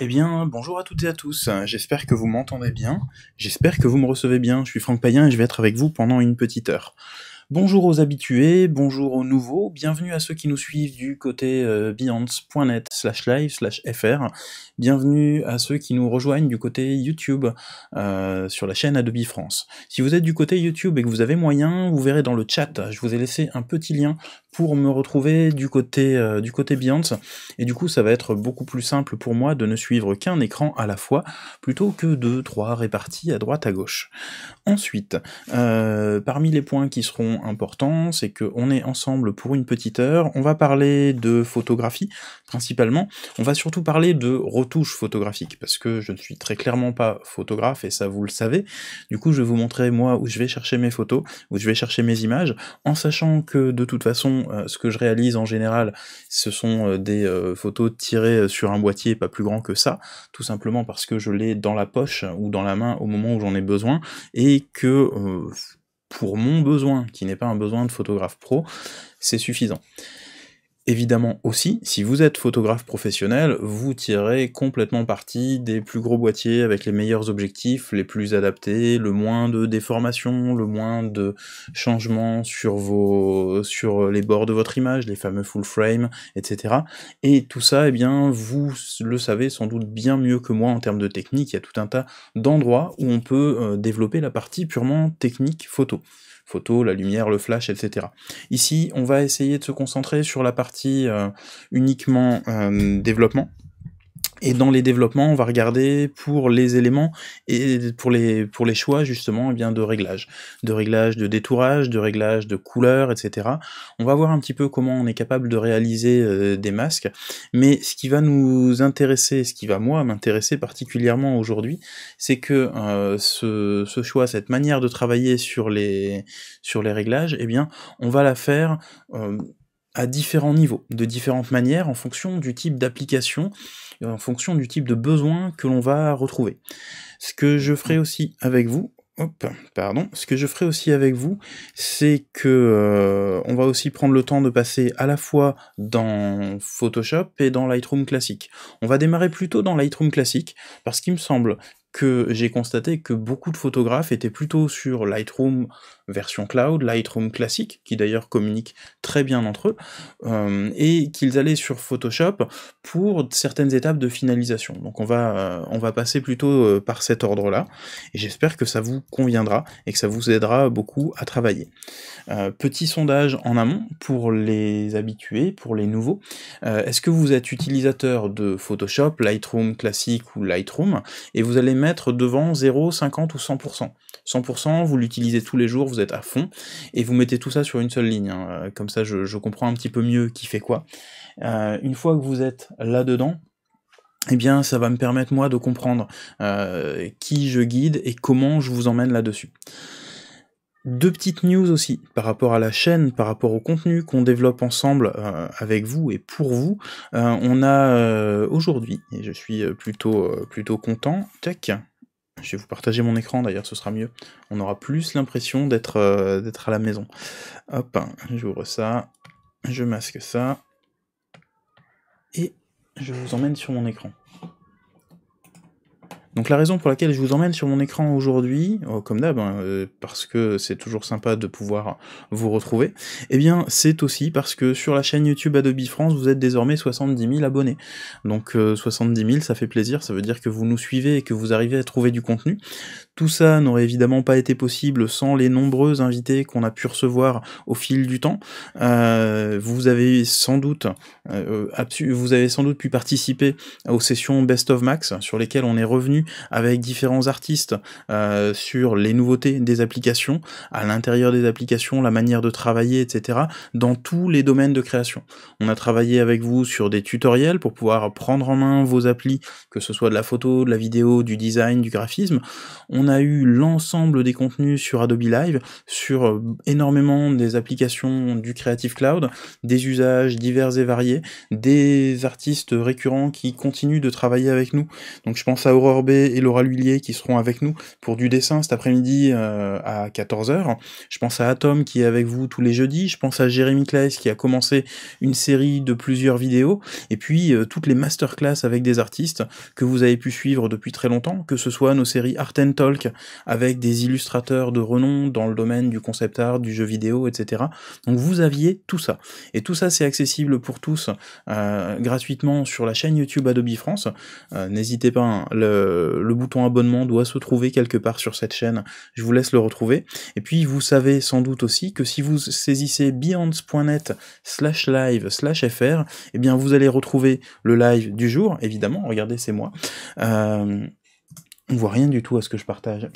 Eh bien, bonjour à toutes et à tous. J'espère que vous m'entendez bien. J'espère que vous me recevez bien. Je suis Franck Payen et je vais être avec vous pendant une petite heure. Bonjour aux habitués, bonjour aux nouveaux, bienvenue à ceux qui nous suivent du côté euh, slash live slash fr, bienvenue à ceux qui nous rejoignent du côté YouTube euh, sur la chaîne Adobe France. Si vous êtes du côté YouTube et que vous avez moyen, vous verrez dans le chat, je vous ai laissé un petit lien pour me retrouver du côté, euh, du côté et du coup ça va être beaucoup plus simple pour moi de ne suivre qu'un écran à la fois, plutôt que deux, trois répartis à droite à gauche. Ensuite, euh, parmi les points qui seront important, c'est c'est qu'on est ensemble pour une petite heure, on va parler de photographie principalement, on va surtout parler de retouche photographique parce que je ne suis très clairement pas photographe, et ça vous le savez, du coup je vais vous montrer moi où je vais chercher mes photos, où je vais chercher mes images, en sachant que de toute façon euh, ce que je réalise en général, ce sont euh, des euh, photos tirées sur un boîtier pas plus grand que ça, tout simplement parce que je l'ai dans la poche ou dans la main au moment où j'en ai besoin, et que pour mon besoin, qui n'est pas un besoin de photographe pro, c'est suffisant. Évidemment aussi, si vous êtes photographe professionnel, vous tirez complètement parti des plus gros boîtiers avec les meilleurs objectifs, les plus adaptés, le moins de déformations, le moins de changements sur vos sur les bords de votre image, les fameux full frame, etc. Et tout ça, eh bien, vous le savez sans doute bien mieux que moi en termes de technique. Il y a tout un tas d'endroits où on peut euh, développer la partie purement technique photo photo, la lumière, le flash, etc. Ici, on va essayer de se concentrer sur la partie euh, uniquement euh, développement, et dans les développements, on va regarder pour les éléments et pour les, pour les choix justement eh bien de réglages. de réglages de détourage, de réglages de couleurs, etc. On va voir un petit peu comment on est capable de réaliser euh, des masques. Mais ce qui va nous intéresser, ce qui va moi m'intéresser particulièrement aujourd'hui, c'est que euh, ce, ce, choix, cette manière de travailler sur les, sur les réglages, eh bien, on va la faire euh, à différents niveaux, de différentes manières, en fonction du type d'application, euh, en fonction du type de besoin que l'on va retrouver. Ce que je ferai mmh. aussi avec vous, pardon, ce que je ferai aussi avec vous, c'est que euh, on va aussi prendre le temps de passer à la fois dans Photoshop et dans Lightroom classique. On va démarrer plutôt dans Lightroom classique, parce qu'il me semble que j'ai constaté que beaucoup de photographes étaient plutôt sur Lightroom version cloud, Lightroom classique, qui d'ailleurs communiquent très bien entre eux, euh, et qu'ils allaient sur Photoshop pour certaines étapes de finalisation. Donc on va, euh, on va passer plutôt euh, par cet ordre-là, et j'espère que ça vous conviendra et que ça vous aidera beaucoup à travailler. petit sondage en amont pour les habitués, pour les nouveaux. Est-ce que vous êtes utilisateur de Photoshop, Lightroom classique ou Lightroom, et vous allez mettre devant 0, 50 ou 100%. 100%, vous l'utilisez tous les jours, vous êtes à fond, et vous mettez tout ça sur une seule ligne. Hein. Euh, comme ça, je, comprends un petit peu mieux qui fait quoi. Euh, une fois que vous êtes là-dedans, et eh bien, ça va me permettre, moi, de comprendre euh, qui je guide et comment je vous emmène là-dessus. Deux petites news aussi par rapport à la chaîne, par rapport au contenu qu'on développe ensemble avec vous et pour vous. on a aujourd'hui, et je suis plutôt, plutôt content, Tech. Je vais vous partager mon écran d'ailleurs, ce sera mieux. On aura plus l'impression euh, d'être à la maison. Hop, j'ouvre ça, je masque ça, et je vous emmène sur mon écran. Donc la raison pour laquelle je vous emmène sur mon écran aujourd'hui, oh, comme d'hab, hein, euh, parce que c'est toujours sympa de pouvoir vous retrouver, eh bien c'est aussi parce que sur la chaîne YouTube Adobe France, vous êtes désormais 70 000 abonnés. Donc 70 euh, 000, ça fait plaisir, ça veut dire que vous nous suivez et que vous arrivez à trouver du contenu. Tout ça n'aurait évidemment pas été possible sans les nombreux invités qu'on a pu recevoir au fil du temps. Euh, vous avez sans doute, vous avez sans doute pu participer aux sessions Best of Max sur lesquelles on est revenu avec différents artistes euh, sur les nouveautés des applications, à l'intérieur des applications, la manière de travailler, etc. dans tous les domaines de création. On a travaillé avec vous sur des tutoriels pour pouvoir prendre en main vos applis, que ce soit de la photo, de la vidéo, du design, du graphisme. On a eu l'ensemble des contenus sur Adobe Live, sur euh, énormément des applications du Creative Cloud, des usages divers et variés, des artistes récurrents qui continuent de travailler avec nous. Donc je pense à Aurore B et Laura Lhuillier qui seront avec nous pour du dessin cet après-midi euh, à 14h. Je pense à Atom qui est avec vous tous les jeudis. Je pense à Jérémy Claes qui a commencé une série de plusieurs vidéos. Et puis euh, toutes les masterclass avec des artistes que vous avez pu suivre depuis très longtemps, que ce soit nos séries Art and Talk avec des illustrateurs de renom dans le domaine du concept art, du jeu vidéo, etc. Donc vous aviez tout ça. Et tout ça c'est accessible pour tous euh, gratuitement sur la chaîne YouTube Adobe France. N'hésitez pas, hein, le, euh, le bouton abonnement doit se trouver quelque part sur cette chaîne, je vous laisse le retrouver. Et puis vous savez sans doute aussi que si vous saisissez Beyonds.net slash live slash fr, eh bien vous allez retrouver le live du jour, évidemment, regardez c'est moi. Euh, on voit rien du tout à ce que je partage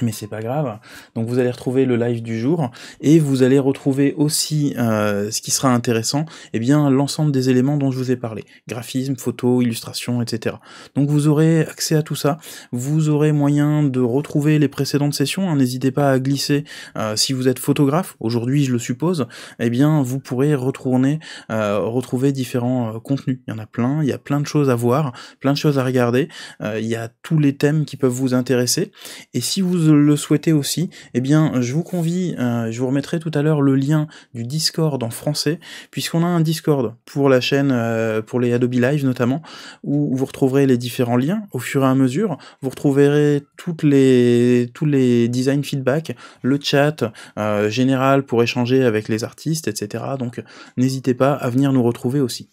mais c'est pas grave. Donc vous allez retrouver le live du jour et vous allez retrouver aussi euh, ce qui sera intéressant, et eh bien l'ensemble des éléments dont je vous ai parlé, graphisme, photo, illustration, etc. Donc vous aurez accès à tout ça. Vous aurez moyen de retrouver les précédentes sessions. Hein. N'hésitez pas à glisser euh, si vous êtes photographe. Aujourd'hui, je le suppose. Eh bien, vous pourrez retourner euh, retrouver différents contenus. Il y en a plein. Il y a plein de choses à voir, plein de choses à regarder. il y a tous les thèmes qui peuvent vous intéresser. Et si vous le souhaitez aussi, et eh bien, je vous convie, euh, je vous remettrai tout à l'heure le lien du Discord en français, puisqu'on a un Discord pour la chaîne, euh, pour les Adobe Live notamment, où vous retrouverez les différents liens au fur et à mesure. Vous retrouverez toutes les, tous les design feedback, le chat euh, général pour échanger avec les artistes, etc. Donc, n'hésitez pas à venir nous retrouver aussi.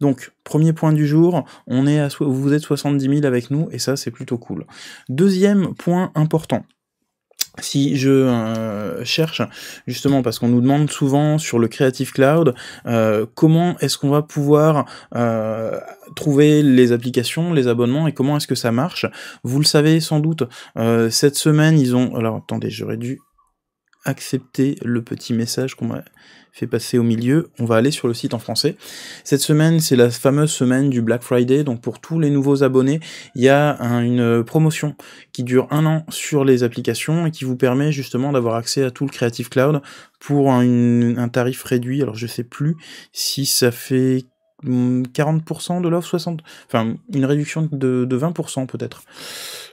Donc, premier point du jour, on est à vous êtes 70 000 avec nous, et ça, c'est plutôt cool. Deuxième point important. Si je euh, cherche, justement, parce qu'on nous demande souvent sur le Creative Cloud, euh, comment est-ce qu'on va pouvoir euh, trouver les applications, les abonnements, et comment est-ce que ça marche Vous le savez sans doute, cette semaine, ils ont... Alors, attendez, j'aurais dû accepter le petit message qu'on m'a fait passer au milieu, on va aller sur le site en français. Cette semaine, c'est la fameuse semaine du Black Friday, donc pour tous les nouveaux abonnés, il y a une promotion qui dure un an sur les applications et qui vous permet justement d'avoir accès à tout le Creative Cloud pour un, tarif réduit. Alors je sais plus si ça fait 40% hmm, de l'offre, 60, enfin une réduction de, de 20% peut-être.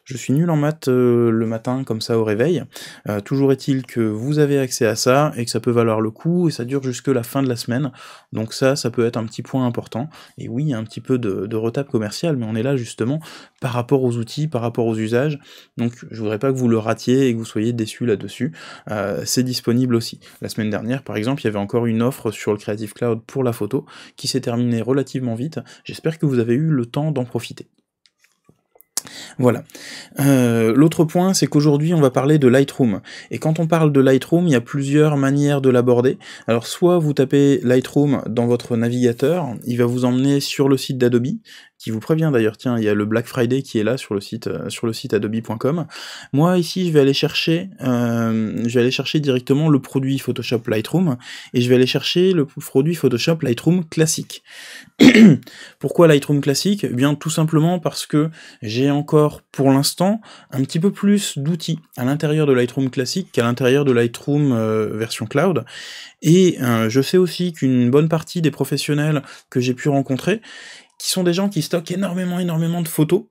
Je suis nul en maths euh, le matin comme ça au réveil. Euh, toujours est-il que vous avez accès à ça et que ça peut valoir le coup et ça dure jusque la fin de la semaine. Donc ça, ça peut être un petit point important. Et oui, un petit peu de, de retape commerciale, mais on est là justement par rapport aux outils, par rapport aux usages. Donc je voudrais pas que vous le ratiez et que vous soyez déçus là-dessus. Euh, c'est disponible aussi. La semaine dernière, par exemple, il y avait encore une offre sur le Creative Cloud pour la photo qui s'est terminée relativement vite. J'espère que vous avez eu le temps d'en profiter. Voilà. Euh, l'autre point, c'est qu'aujourd'hui, on va parler de Lightroom. Et quand on parle de Lightroom, il y a plusieurs manières de l'aborder. Alors, soit vous tapez Lightroom dans votre navigateur, il va vous emmener sur le site d'Adobe, qui vous prévient d'ailleurs, tiens, il y a le Black Friday qui est là sur le site, euh, sur le site adobe.com. Moi ici, je vais aller chercher, euh, je vais aller chercher directement le produit Photoshop Lightroom et je vais aller chercher le produit Photoshop Lightroom classique. Pourquoi Lightroom classique eh Bien tout simplement parce que j'ai encore pour l'instant un petit peu plus d'outils à l'intérieur de Lightroom classique qu'à l'intérieur de Lightroom euh, version cloud. Et je sais aussi qu'une bonne partie des professionnels que j'ai pu rencontrer qui sont des gens qui stockent énormément, énormément de photos,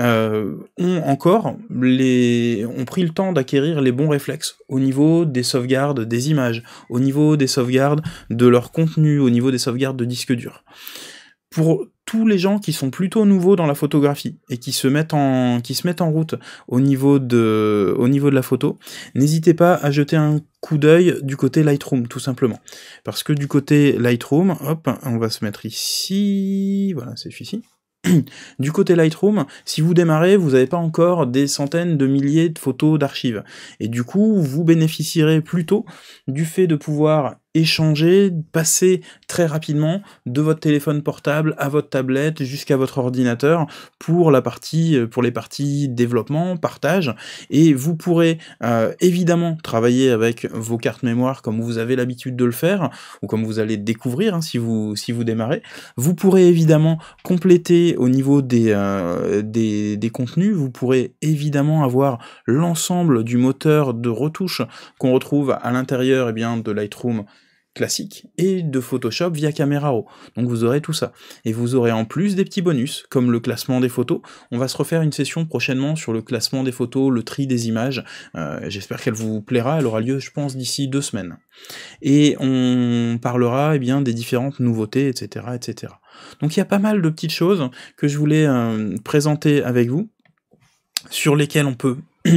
euh, ont encore les, ont pris le temps d'acquérir les bons réflexes au niveau des sauvegardes des images, au niveau des sauvegardes de leur contenu, au niveau des sauvegardes de disques durs. Pour les gens qui sont plutôt nouveaux dans la photographie et qui se mettent en, qui se mettent en route au niveau de, au niveau de la photo, n'hésitez pas à jeter un coup d'œil du côté Lightroom, tout simplement. Parce que du côté Lightroom, hop, on va se mettre ici, voilà, c'est ici Du côté Lightroom, si vous démarrez, vous n'avez pas encore des centaines de milliers de photos d'archives. Et du coup, vous bénéficierez plutôt du fait de pouvoir échanger, passer très rapidement de votre téléphone portable à votre tablette jusqu'à votre ordinateur pour la partie euh, pour les parties développement, partage et vous pourrez euh, évidemment travailler avec vos cartes mémoire comme vous avez l'habitude de le faire ou comme vous allez découvrir hein, si vous si vous démarrez. Vous pourrez évidemment compléter au niveau des euh, des, des contenus, vous pourrez évidemment avoir l'ensemble du moteur de retouche qu'on retrouve à l'intérieur et eh bien de Lightroom classique et de Photoshop via caméra Donc vous aurez tout ça. Et vous aurez en plus des petits bonus, comme le classement des photos. On va se refaire une session prochainement sur le classement des photos, le tri des images. Euh, j'espère qu'elle vous plaira. Elle aura lieu, je pense, d'ici deux semaines. Et on parlera eh bien, des différentes nouveautés, etc. etc. Donc il y a pas mal de petites choses que je voulais euh, présenter avec vous sur lesquelles on peut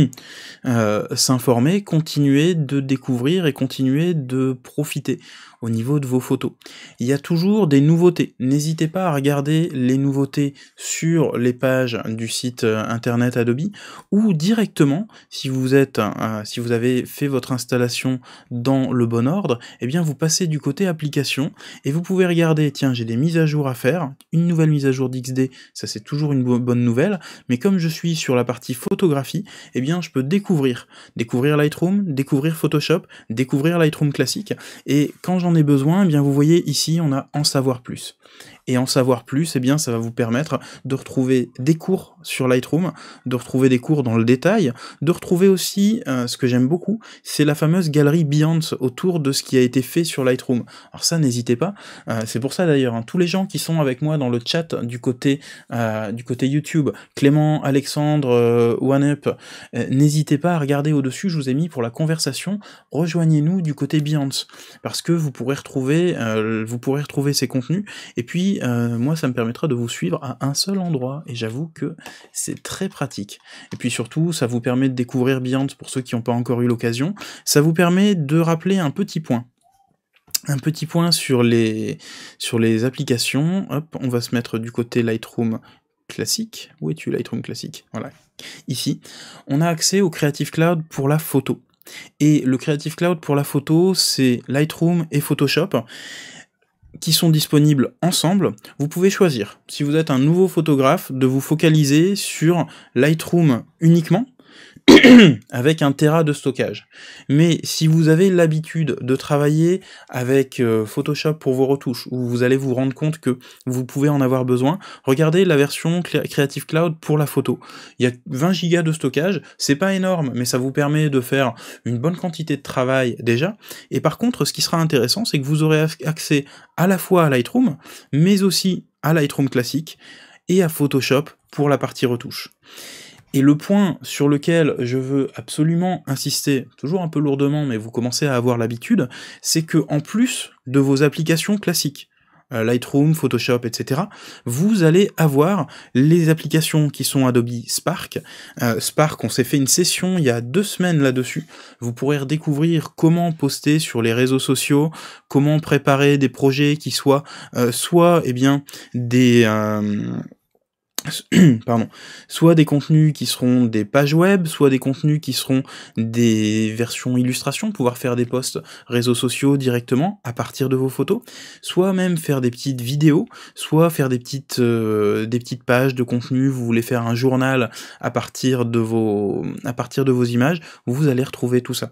Euh, s'informer, continuer de découvrir et continuer de profiter au niveau de vos photos. Il y a toujours des nouveautés. N'hésitez pas à regarder les nouveautés sur les pages du site euh, internet Adobe ou directement si vous êtes euh, si vous avez fait votre installation dans le bon ordre, et eh bien vous passez du côté application et vous pouvez regarder tiens, j'ai des mises à jour à faire, une nouvelle mise à jour d'XD, ça c'est toujours une bonne nouvelle, mais comme je suis sur la partie photographie, et eh bien je peux découvrir découvrir Lightroom, découvrir Photoshop, découvrir Lightroom classique et quand j'en ai besoin, eh bien vous voyez ici, on a en savoir plus et en savoir plus, et eh bien, ça va vous permettre de retrouver des cours sur Lightroom, de retrouver des cours dans le détail, de retrouver aussi euh, ce que j'aime beaucoup, c'est la fameuse galerie Beyond autour de ce qui a été fait sur Lightroom. Alors ça, n'hésitez pas. Euh, c'est pour ça d'ailleurs, hein, tous les gens qui sont avec moi dans le chat du côté, euh, du côté YouTube, Clément, Alexandre, OneUp, n'hésitez pas à regarder au-dessus, je vous ai mis pour la conversation, rejoignez-nous du côté beyond parce que vous pourrez retrouver, vous pourrez retrouver ces contenus, et puis euh, moi ça me permettra de vous suivre à un seul endroit et j'avoue que c'est très pratique. Et puis surtout ça vous permet de découvrir Beyond pour ceux qui n'ont pas encore eu l'occasion, ça vous permet de rappeler un petit point. Un petit point sur les, sur les applications. Hop, on va se mettre du côté Lightroom classique. Où es-tu Lightroom classique Voilà. Ici, on a accès au Creative Cloud pour la photo. Et le Creative Cloud pour la photo, c'est Lightroom et Photoshop qui sont disponibles ensemble, vous pouvez choisir, si vous êtes un nouveau photographe, de vous focaliser sur Lightroom uniquement, avec un Tera de stockage. Mais si vous avez l'habitude de travailler avec euh, Photoshop pour vos retouches, où vous allez vous rendre compte que vous pouvez en avoir besoin, regardez la version Creative Cloud pour la photo. Il y a 20 go de stockage, c'est pas énorme, mais ça vous permet de faire une bonne quantité de travail déjà. Et par contre, ce qui sera intéressant, c'est que vous aurez accès à la fois à Lightroom, mais aussi à Lightroom classique et à Photoshop pour la partie retouche. Et le point sur lequel je veux absolument insister, toujours un peu lourdement, mais vous commencez à avoir l'habitude, c'est que en plus de vos applications classiques, euh, Lightroom, Photoshop, etc., vous allez avoir les applications qui sont Adobe Spark. Euh, Spark, on s'est fait une session il y a deux semaines là-dessus. Vous pourrez redécouvrir comment poster sur les réseaux sociaux, comment préparer des projets qui soient euh, soit eh bien des pardon, soit des contenus qui seront des pages web, soit des contenus qui seront des versions illustrations, pouvoir faire des posts réseaux sociaux directement à partir de vos photos, soit même faire des petites vidéos, soit faire des petites, euh, des petites pages de contenu, vous voulez faire un journal à partir de vos, à partir de vos images, vous allez retrouver tout ça.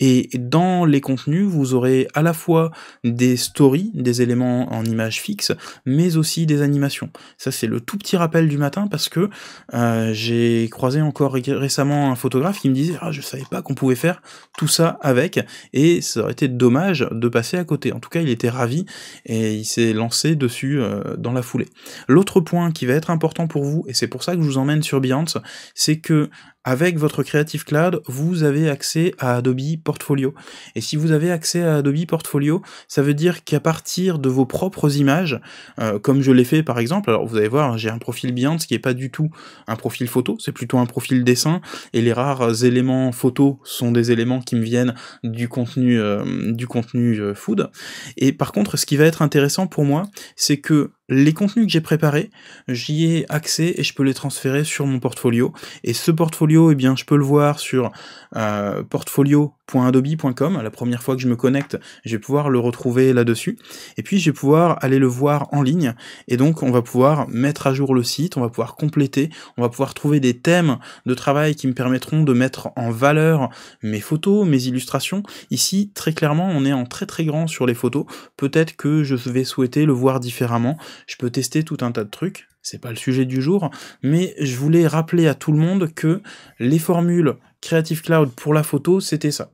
Et dans les contenus, vous aurez à la fois des stories, des éléments en images fixes, mais aussi des animations. Ça, c'est le tout petit rappel du matin parce que euh, j'ai croisé encore récemment un photographe qui me disait ah je savais pas qu'on pouvait faire tout ça avec et ça aurait été dommage de passer à côté. En tout cas, il était ravi et il s'est lancé dessus euh, dans la foulée. L'autre point qui va être important pour vous et c'est pour ça que je vous emmène sur Biance, c'est que avec votre Creative Cloud, vous avez accès à Adobe Portfolio. Et si vous avez accès à Adobe Portfolio, ça veut dire qu'à partir de vos propres images, euh, comme je l'ai fait par exemple, alors vous allez voir, hein, j'ai un profil ce qui n'est pas du tout un profil photo, c'est plutôt un profil dessin, et les rares éléments photos sont des éléments qui me viennent du contenu, euh, du contenu euh, food. Et par contre, ce qui va être intéressant pour moi, c'est que les contenus que j'ai préparés, j'y ai accès et je peux les transférer sur mon portfolio. Et ce portfolio, eh bien, je peux le voir sur euh, portfolio la première fois que je me connecte, je vais pouvoir le retrouver là-dessus. Et puis, je vais pouvoir aller le voir en ligne. Et donc, on va pouvoir mettre à jour le site, on va pouvoir compléter, on va pouvoir trouver des thèmes de travail qui me permettront de mettre en valeur mes photos, mes illustrations. Ici, très clairement, on est en très très grand sur les photos. Peut-être que je vais souhaiter le voir différemment. Je peux tester tout un tas de trucs c'est pas le sujet du jour, mais je voulais rappeler à tout le monde que les formules Creative Cloud pour la photo, c'était ça.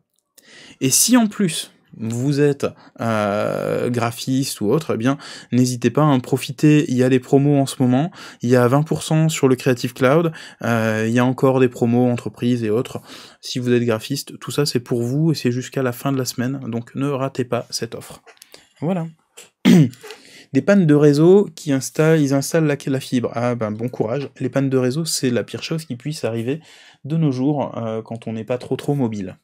Et si en plus vous êtes euh, graphiste ou autre, eh bien n'hésitez pas à en profiter. Il y a des promos en ce moment. Il y a 20% sur le Creative Cloud. Euh, il y a encore des promos entreprises et autres. Si vous êtes graphiste, tout ça c'est pour vous et c'est jusqu'à la fin de la semaine. Donc ne ratez pas cette offre. Voilà. des pannes de réseau qui installent, ils installent la, fibre. Ah ben bon courage. Les pannes de réseau, c'est la pire chose qui puisse arriver de nos jours euh, quand on n'est pas trop trop mobile.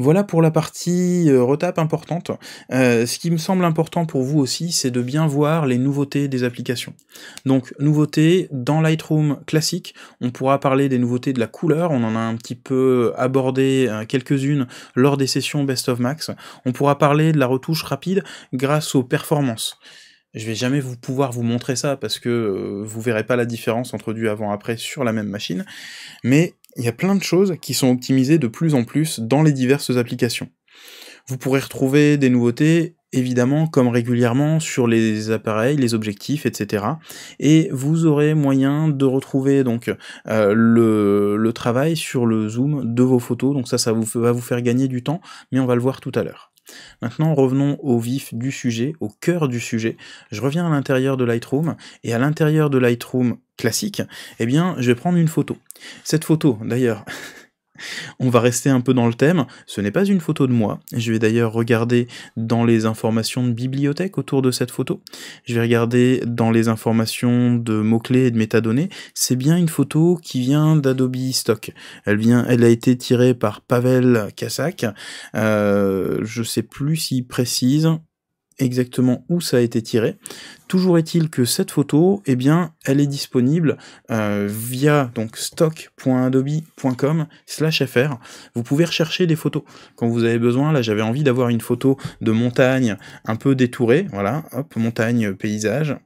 Voilà pour la partie euh, retape importante. Euh, ce qui me semble important pour vous aussi, c'est de bien voir les nouveautés des applications. Donc, nouveautés dans Lightroom classique, on pourra parler des nouveautés de la couleur, on en a un petit peu abordé euh, quelques-unes lors des sessions Best of Max. On pourra parler de la retouche rapide grâce aux performances. Je vais jamais vous pouvoir vous montrer ça parce que vous verrez pas la différence entre du avant-après sur la même machine, mais il y a plein de choses qui sont optimisées de plus en plus dans les diverses applications. Vous pourrez retrouver des nouveautés, évidemment, comme régulièrement, sur les appareils, les objectifs, etc. Et vous aurez moyen de retrouver donc euh, le, le, travail sur le zoom de vos photos. Donc ça, ça vous, va vous faire gagner du temps, mais on va le voir tout à l'heure. Maintenant, revenons au vif du sujet, au cœur du sujet. Je reviens à l'intérieur de Lightroom, et à l'intérieur de Lightroom classique, eh bien, je vais prendre une photo. Cette photo, d'ailleurs, On va rester un peu dans le thème, ce n'est pas une photo de moi, je vais d'ailleurs regarder dans les informations de bibliothèque autour de cette photo, je vais regarder dans les informations de mots-clés et de métadonnées, c'est bien une photo qui vient d'Adobe Stock. Elle, vient, elle a été tirée par Pavel Kassak, je euh, je sais plus s'il précise, exactement où ça a été tiré. Toujours est-il que cette photo, eh bien, elle est disponible euh, via donc stock.adobe.com fr. Vous pouvez rechercher des photos quand vous avez besoin. Là, j'avais envie d'avoir une photo de montagne un peu détourée. Voilà, hop, montagne, paysage.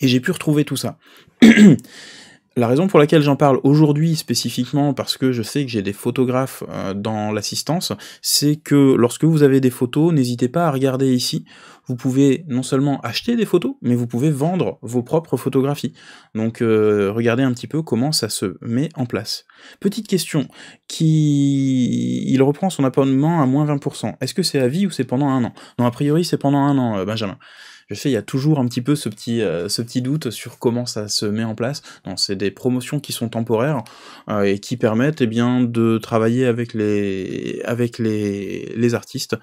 Et j'ai pu retrouver tout ça. la raison pour laquelle j'en parle aujourd'hui spécifiquement, parce que je sais que j'ai des photographes euh, dans l'assistance, c'est que lorsque vous avez des photos, n'hésitez pas à regarder ici. Vous pouvez non seulement acheter des photos, mais vous pouvez vendre vos propres photographies. Donc euh, regardez un petit peu comment ça se met en place. Petite question, qui... il reprend son abonnement à moins 20%. Est-ce que c'est à vie ou c'est pendant un an Non, a priori c'est pendant un an, euh, Benjamin je sais, il y a toujours un petit peu ce petit, euh, ce petit doute sur comment ça se met en place. Non, c'est des promotions qui sont temporaires euh, et qui permettent eh bien, de travailler avec les, avec les, les artistes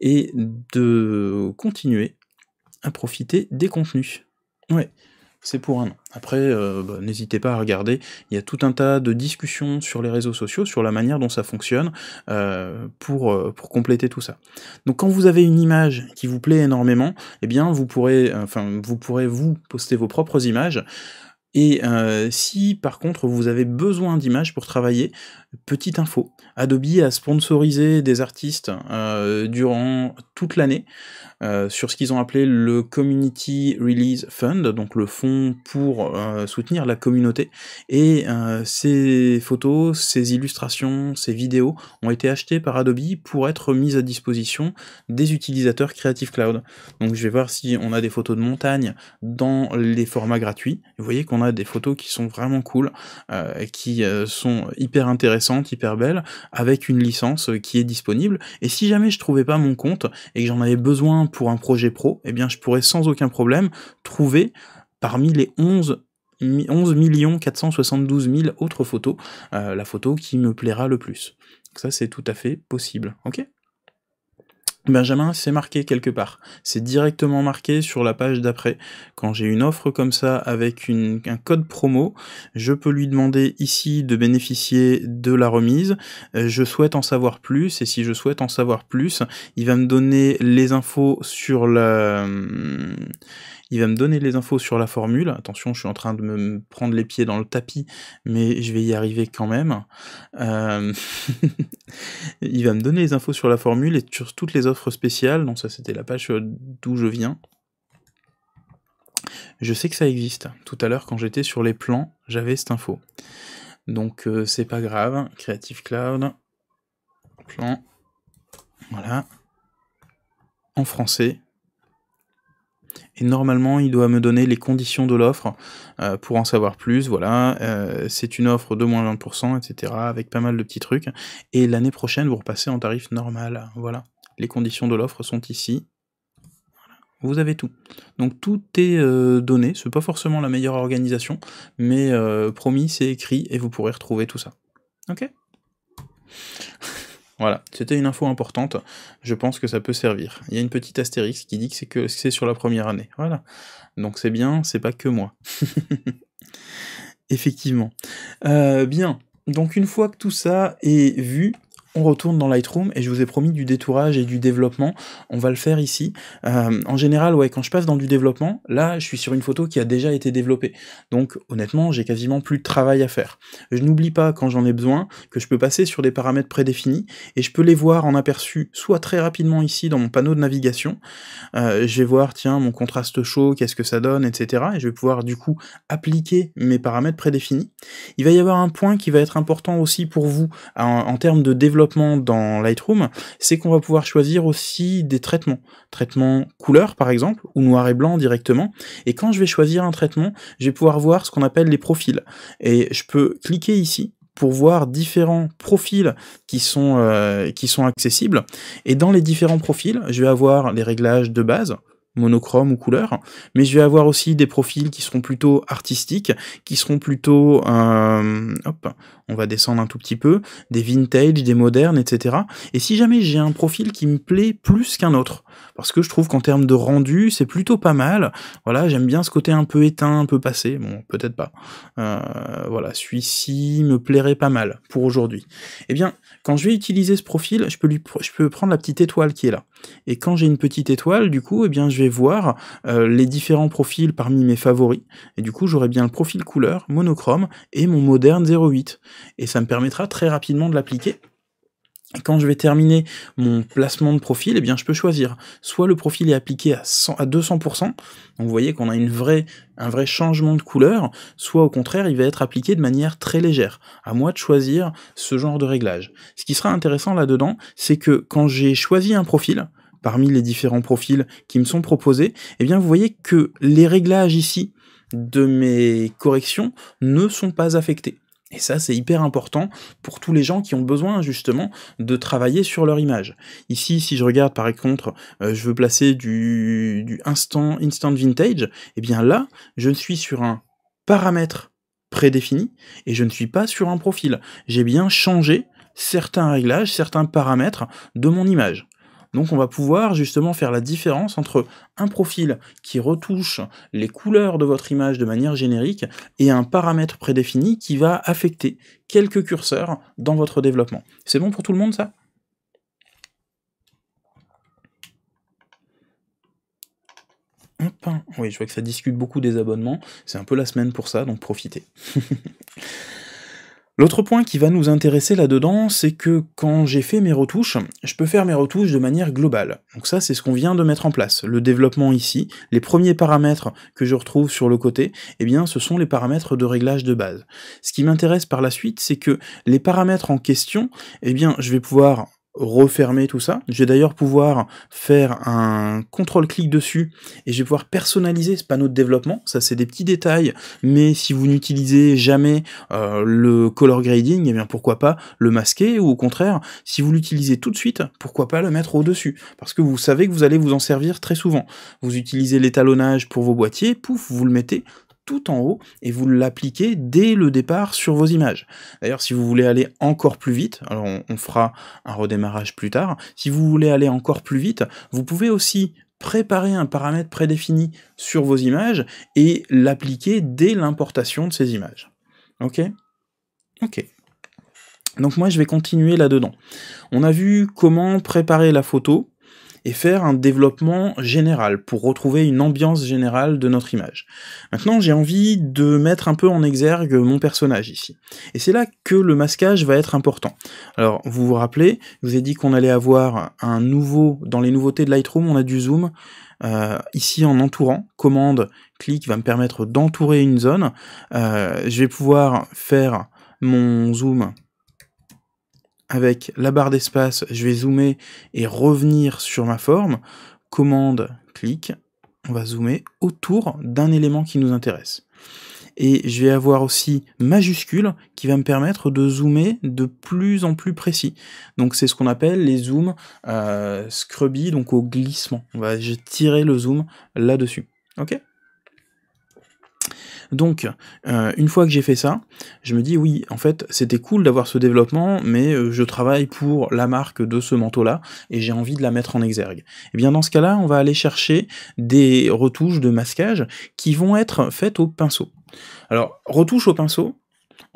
et de continuer à profiter des contenus. Ouais c'est pour un an. Après, euh, bah, n'hésitez pas à regarder, il y a tout un tas de discussions sur les réseaux sociaux, sur la manière dont ça fonctionne, euh, pour, euh, pour compléter tout ça. Donc quand vous avez une image qui vous plaît énormément, eh bien vous pourrez, enfin, vous pourrez vous poster vos propres images. Et si par contre vous avez besoin d'images pour travailler, Petite info, Adobe a sponsorisé des artistes euh, durant toute l'année euh, sur ce qu'ils ont appelé le Community Release Fund, donc le fonds pour euh, soutenir la communauté. Et ces photos, ces illustrations, ces vidéos ont été achetées par Adobe pour être mises à disposition des utilisateurs Creative Cloud. Donc je vais voir si on a des photos de montagne dans les formats gratuits. Vous voyez qu'on a des photos qui sont vraiment cool, qui sont hyper intéressantes hyper belle, avec une licence euh, qui est disponible. Et si jamais je trouvais pas mon compte et que j'en avais besoin pour un projet pro, et eh bien je pourrais sans aucun problème trouver parmi les 11 11 472 000 autres photos, euh, la photo qui me plaira le plus. ça c'est tout à fait possible, ok Benjamin, c'est marqué quelque part. C'est directement marqué sur la page d'après. Quand j'ai une offre comme ça avec une, un code promo, je peux lui demander ici de bénéficier de la remise. Euh, je souhaite en savoir plus et si je souhaite en savoir plus, il va me donner les infos sur la, hum, il va me donner les infos sur la formule. Attention, je suis en train de me prendre les pieds dans le tapis, mais je vais y arriver quand même. Euh, il va me donner les infos sur la formule et sur toutes les offres spéciales. Donc ça, c'était la page euh, d'où je viens. Je sais que ça existe. Tout à l'heure, quand j'étais sur les plans, j'avais cette info. Donc euh, c'est pas grave. Creative Cloud, plan, voilà. En français, et normalement il doit me donner les conditions de l'offre euh, pour en savoir plus, voilà, euh, c'est une offre de moins 20%, etc., avec pas mal de petits trucs, et l'année prochaine vous repassez en tarif normal, voilà, les conditions de l'offre sont ici, vous avez tout. Donc tout est euh, donné. donné, n'est pas forcément la meilleure organisation, mais promis, c'est écrit, et vous pourrez retrouver tout ça. Ok voilà, c'était une info importante, je pense que ça peut servir. Il y a une petite astérix qui dit que c'est que c'est sur la première année. Voilà. Donc c'est bien, c'est pas que moi. Effectivement. Euh, bien. Donc une fois que tout ça est vu, on retourne dans Lightroom et je vous ai promis du détourage et du développement. On va le faire ici. Euh, en général, ouais, quand je passe dans du développement, là, je suis sur une photo qui a déjà été développée. Donc, honnêtement, j'ai quasiment plus de travail à faire. Je n'oublie pas, quand j'en ai besoin, que je peux passer sur des paramètres prédéfinis et je peux les voir en aperçu, soit très rapidement ici dans mon panneau de navigation. Euh, je vais voir, tiens, mon contraste chaud, qu'est-ce que ça donne, etc. Et je vais pouvoir, du coup, appliquer mes paramètres prédéfinis. Il va y avoir un point qui va être important aussi pour vous en termes de développement dans Lightroom, c'est qu'on va pouvoir choisir aussi des traitements. Traitement couleur par exemple, ou noir et blanc directement. Et quand je vais choisir un traitement, je vais pouvoir voir ce qu'on appelle les profils. Et je peux cliquer ici pour voir différents profils qui sont, euh, qui sont accessibles. Et dans les différents profils, je vais avoir les réglages de base, monochrome ou couleur, mais je vais avoir aussi des profils qui seront plutôt artistiques, qui seront plutôt, euh, hop, on va descendre un tout petit peu, des vintage, des modernes, etc. Et si jamais j'ai un profil qui me plaît plus qu'un autre, parce que je trouve qu'en termes de rendu, c'est plutôt pas mal. Voilà, j'aime bien ce côté un peu éteint, un peu passé. Bon, peut-être pas. Euh, voilà, celui-ci me plairait pas mal pour aujourd'hui. Eh bien, quand je vais utiliser ce profil, je peux, je peux prendre la petite étoile qui est là. Et quand j'ai une petite étoile, du coup, eh bien, je vais voir euh, les différents profils parmi mes favoris. Et du coup, j'aurai bien le profil couleur, monochrome et mon moderne 08 et ça me permettra très rapidement de l'appliquer. Quand je vais terminer mon placement de profil, eh bien, je peux choisir soit le profil est appliqué à, 100, à 200%, donc vous voyez qu'on a une vraie, un vrai changement de couleur, soit au contraire, il va être appliqué de manière très légère. À moi de choisir ce genre de réglage. Ce qui sera intéressant là-dedans, c'est que quand j'ai choisi un profil, parmi les différents profils qui me sont proposés, et eh bien, vous voyez que les réglages ici de mes corrections ne sont pas affectés. Et ça, c'est hyper important pour tous les gens qui ont besoin justement de travailler sur leur image. Ici, si je regarde par contre, euh, je veux placer du, du, instant, instant vintage, et eh bien là, je suis sur un paramètre prédéfini et je ne suis pas sur un profil. J'ai bien changé certains réglages, certains paramètres de mon image. Donc on va pouvoir justement faire la différence entre un profil qui retouche les couleurs de votre image de manière générique et un paramètre prédéfini qui va affecter quelques curseurs dans votre développement. C'est bon pour tout le monde ça hein. Oui, je vois que ça discute beaucoup des abonnements. C'est un peu la semaine pour ça, donc profitez. L'autre point qui va nous intéresser là-dedans, c'est que quand j'ai fait mes retouches, je peux faire mes retouches de manière globale. Donc ça, c'est ce qu'on vient de mettre en place. Le développement ici, les premiers paramètres que je retrouve sur le côté, eh bien, ce sont les paramètres de réglage de base. Ce qui m'intéresse par la suite, c'est que les paramètres en question, eh bien, je vais pouvoir refermer tout ça. Je vais d'ailleurs pouvoir faire un contrôle-clic dessus et je vais pouvoir personnaliser ce panneau de développement. Ça, c'est des petits détails, mais si vous n'utilisez jamais euh, le color grading, eh bien pourquoi pas le masquer ou au contraire, si vous l'utilisez tout de suite, pourquoi pas le mettre au-dessus parce que vous savez que vous allez vous en servir très souvent. Vous utilisez l'étalonnage pour vos boîtiers, pouf, vous le mettez tout en haut et vous l'appliquez dès le départ sur vos images. D'ailleurs, si vous voulez aller encore plus vite, alors on, on fera un redémarrage plus tard, si vous voulez aller encore plus vite, vous pouvez aussi préparer un paramètre prédéfini sur vos images et l'appliquer dès l'importation de ces images. Ok Ok. Donc moi je vais continuer là-dedans. On a vu comment préparer la photo, et faire un développement général pour retrouver une ambiance générale de notre image. Maintenant, j'ai envie de mettre un peu en exergue mon personnage ici. Et c'est là que le masquage va être important. Alors, vous vous rappelez, je vous ai dit qu'on allait avoir un nouveau, dans les nouveautés de Lightroom, on a du zoom, euh, ici en entourant, commande, clic va me permettre d'entourer une zone, euh, je vais pouvoir faire mon zoom avec la barre d'espace, je vais zoomer et revenir sur ma forme. Commande, clic, on va zoomer autour d'un élément qui nous intéresse. Et je vais avoir aussi majuscule qui va me permettre de zoomer de plus en plus précis. Donc c'est ce qu'on appelle les zooms euh, scrubby, donc au glissement. On va tirer le zoom là-dessus. Ok donc, euh, une fois que j'ai fait ça, je me dis oui, en fait, c'était cool d'avoir ce développement, mais euh, je travaille pour la marque de ce manteau-là et j'ai envie de la mettre en exergue. Et eh bien, dans ce cas-là, on va aller chercher des retouches de masquage qui vont être faites au pinceau. Alors, retouche au pinceau,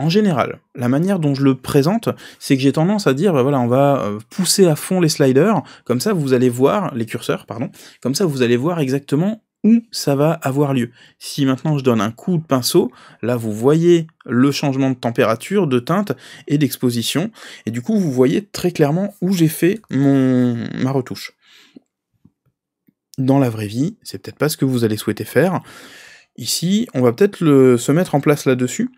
en général, la manière dont je le présente, c'est que j'ai tendance à dire, bah, voilà, on va euh, pousser à fond les sliders, comme ça vous allez voir, les curseurs, pardon, comme ça vous allez voir exactement où ça va avoir lieu. Si maintenant je donne un coup de pinceau, là vous voyez le changement de température, de teinte et d'exposition, et du coup vous voyez très clairement où j'ai fait mon, ma retouche. Dans la vraie vie, c'est peut-être pas ce que vous allez souhaiter faire. Ici, on va peut-être se mettre en place là-dessus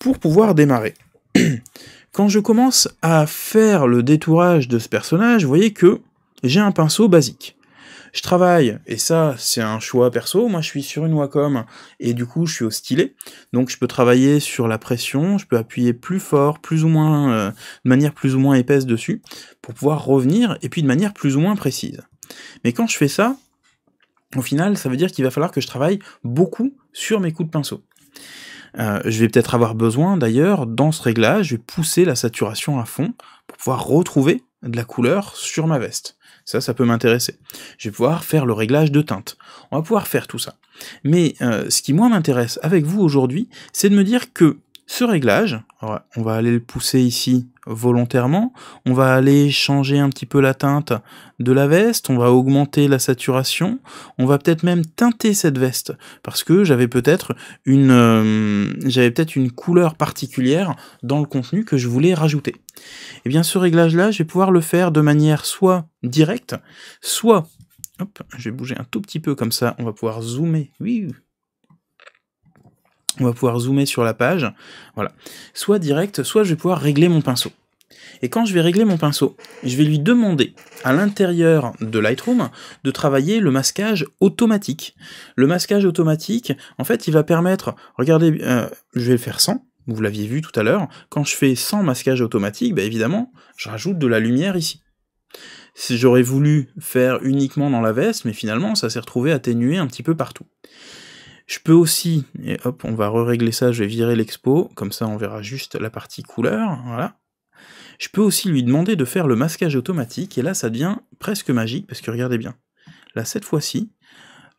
pour pouvoir démarrer. Quand je commence à faire le détourage de ce personnage, vous voyez que j'ai un pinceau basique. Je travaille, et ça, c'est un choix perso. Moi, je suis sur une Wacom, et du coup, je suis au stylet. Donc, je peux travailler sur la pression, je peux appuyer plus fort, plus ou moins, euh, de manière plus ou moins épaisse dessus, pour pouvoir revenir, et puis de manière plus ou moins précise. Mais quand je fais ça, au final, ça veut dire qu'il va falloir que je travaille beaucoup sur mes coups de pinceau. Euh, je vais peut-être avoir besoin d'ailleurs, dans ce réglage, je vais pousser la saturation à fond pour pouvoir retrouver de la couleur sur ma veste. Ça, ça peut m'intéresser. Je vais pouvoir faire le réglage de teinte. On va pouvoir faire tout ça. Mais euh, ce qui, moi, m'intéresse avec vous aujourd'hui, c'est de me dire que ce réglage, on va aller le pousser ici volontairement, on va aller changer un petit peu la teinte de la veste, on va augmenter la saturation, on va peut-être même teinter cette veste, parce que j'avais peut-être une, euh, j'avais peut-être une couleur particulière dans le contenu que je voulais rajouter. Et eh bien ce réglage-là, je vais pouvoir le faire de manière soit directe, soit... Hop, je vais bouger un tout petit peu comme ça, on va pouvoir zoomer. Oui, on va pouvoir zoomer sur la page, voilà. Soit direct, soit je vais pouvoir régler mon pinceau. Et quand je vais régler mon pinceau, je vais lui demander à l'intérieur de Lightroom de travailler le masquage automatique. Le masquage automatique, en fait, il va permettre, regardez, euh, je vais le faire sans, vous l'aviez vu tout à l'heure, quand je fais sans masquage automatique, bah évidemment, je rajoute de la lumière ici. Si j'aurais voulu faire uniquement dans la veste, mais finalement, ça s'est retrouvé atténué un petit peu partout. Je peux aussi, et hop, on va régler ça, je vais virer l'expo, comme ça on verra juste la partie couleur, voilà. Je peux aussi lui demander de faire le masquage automatique, et là ça devient presque magique, parce que regardez bien. Là, cette fois-ci,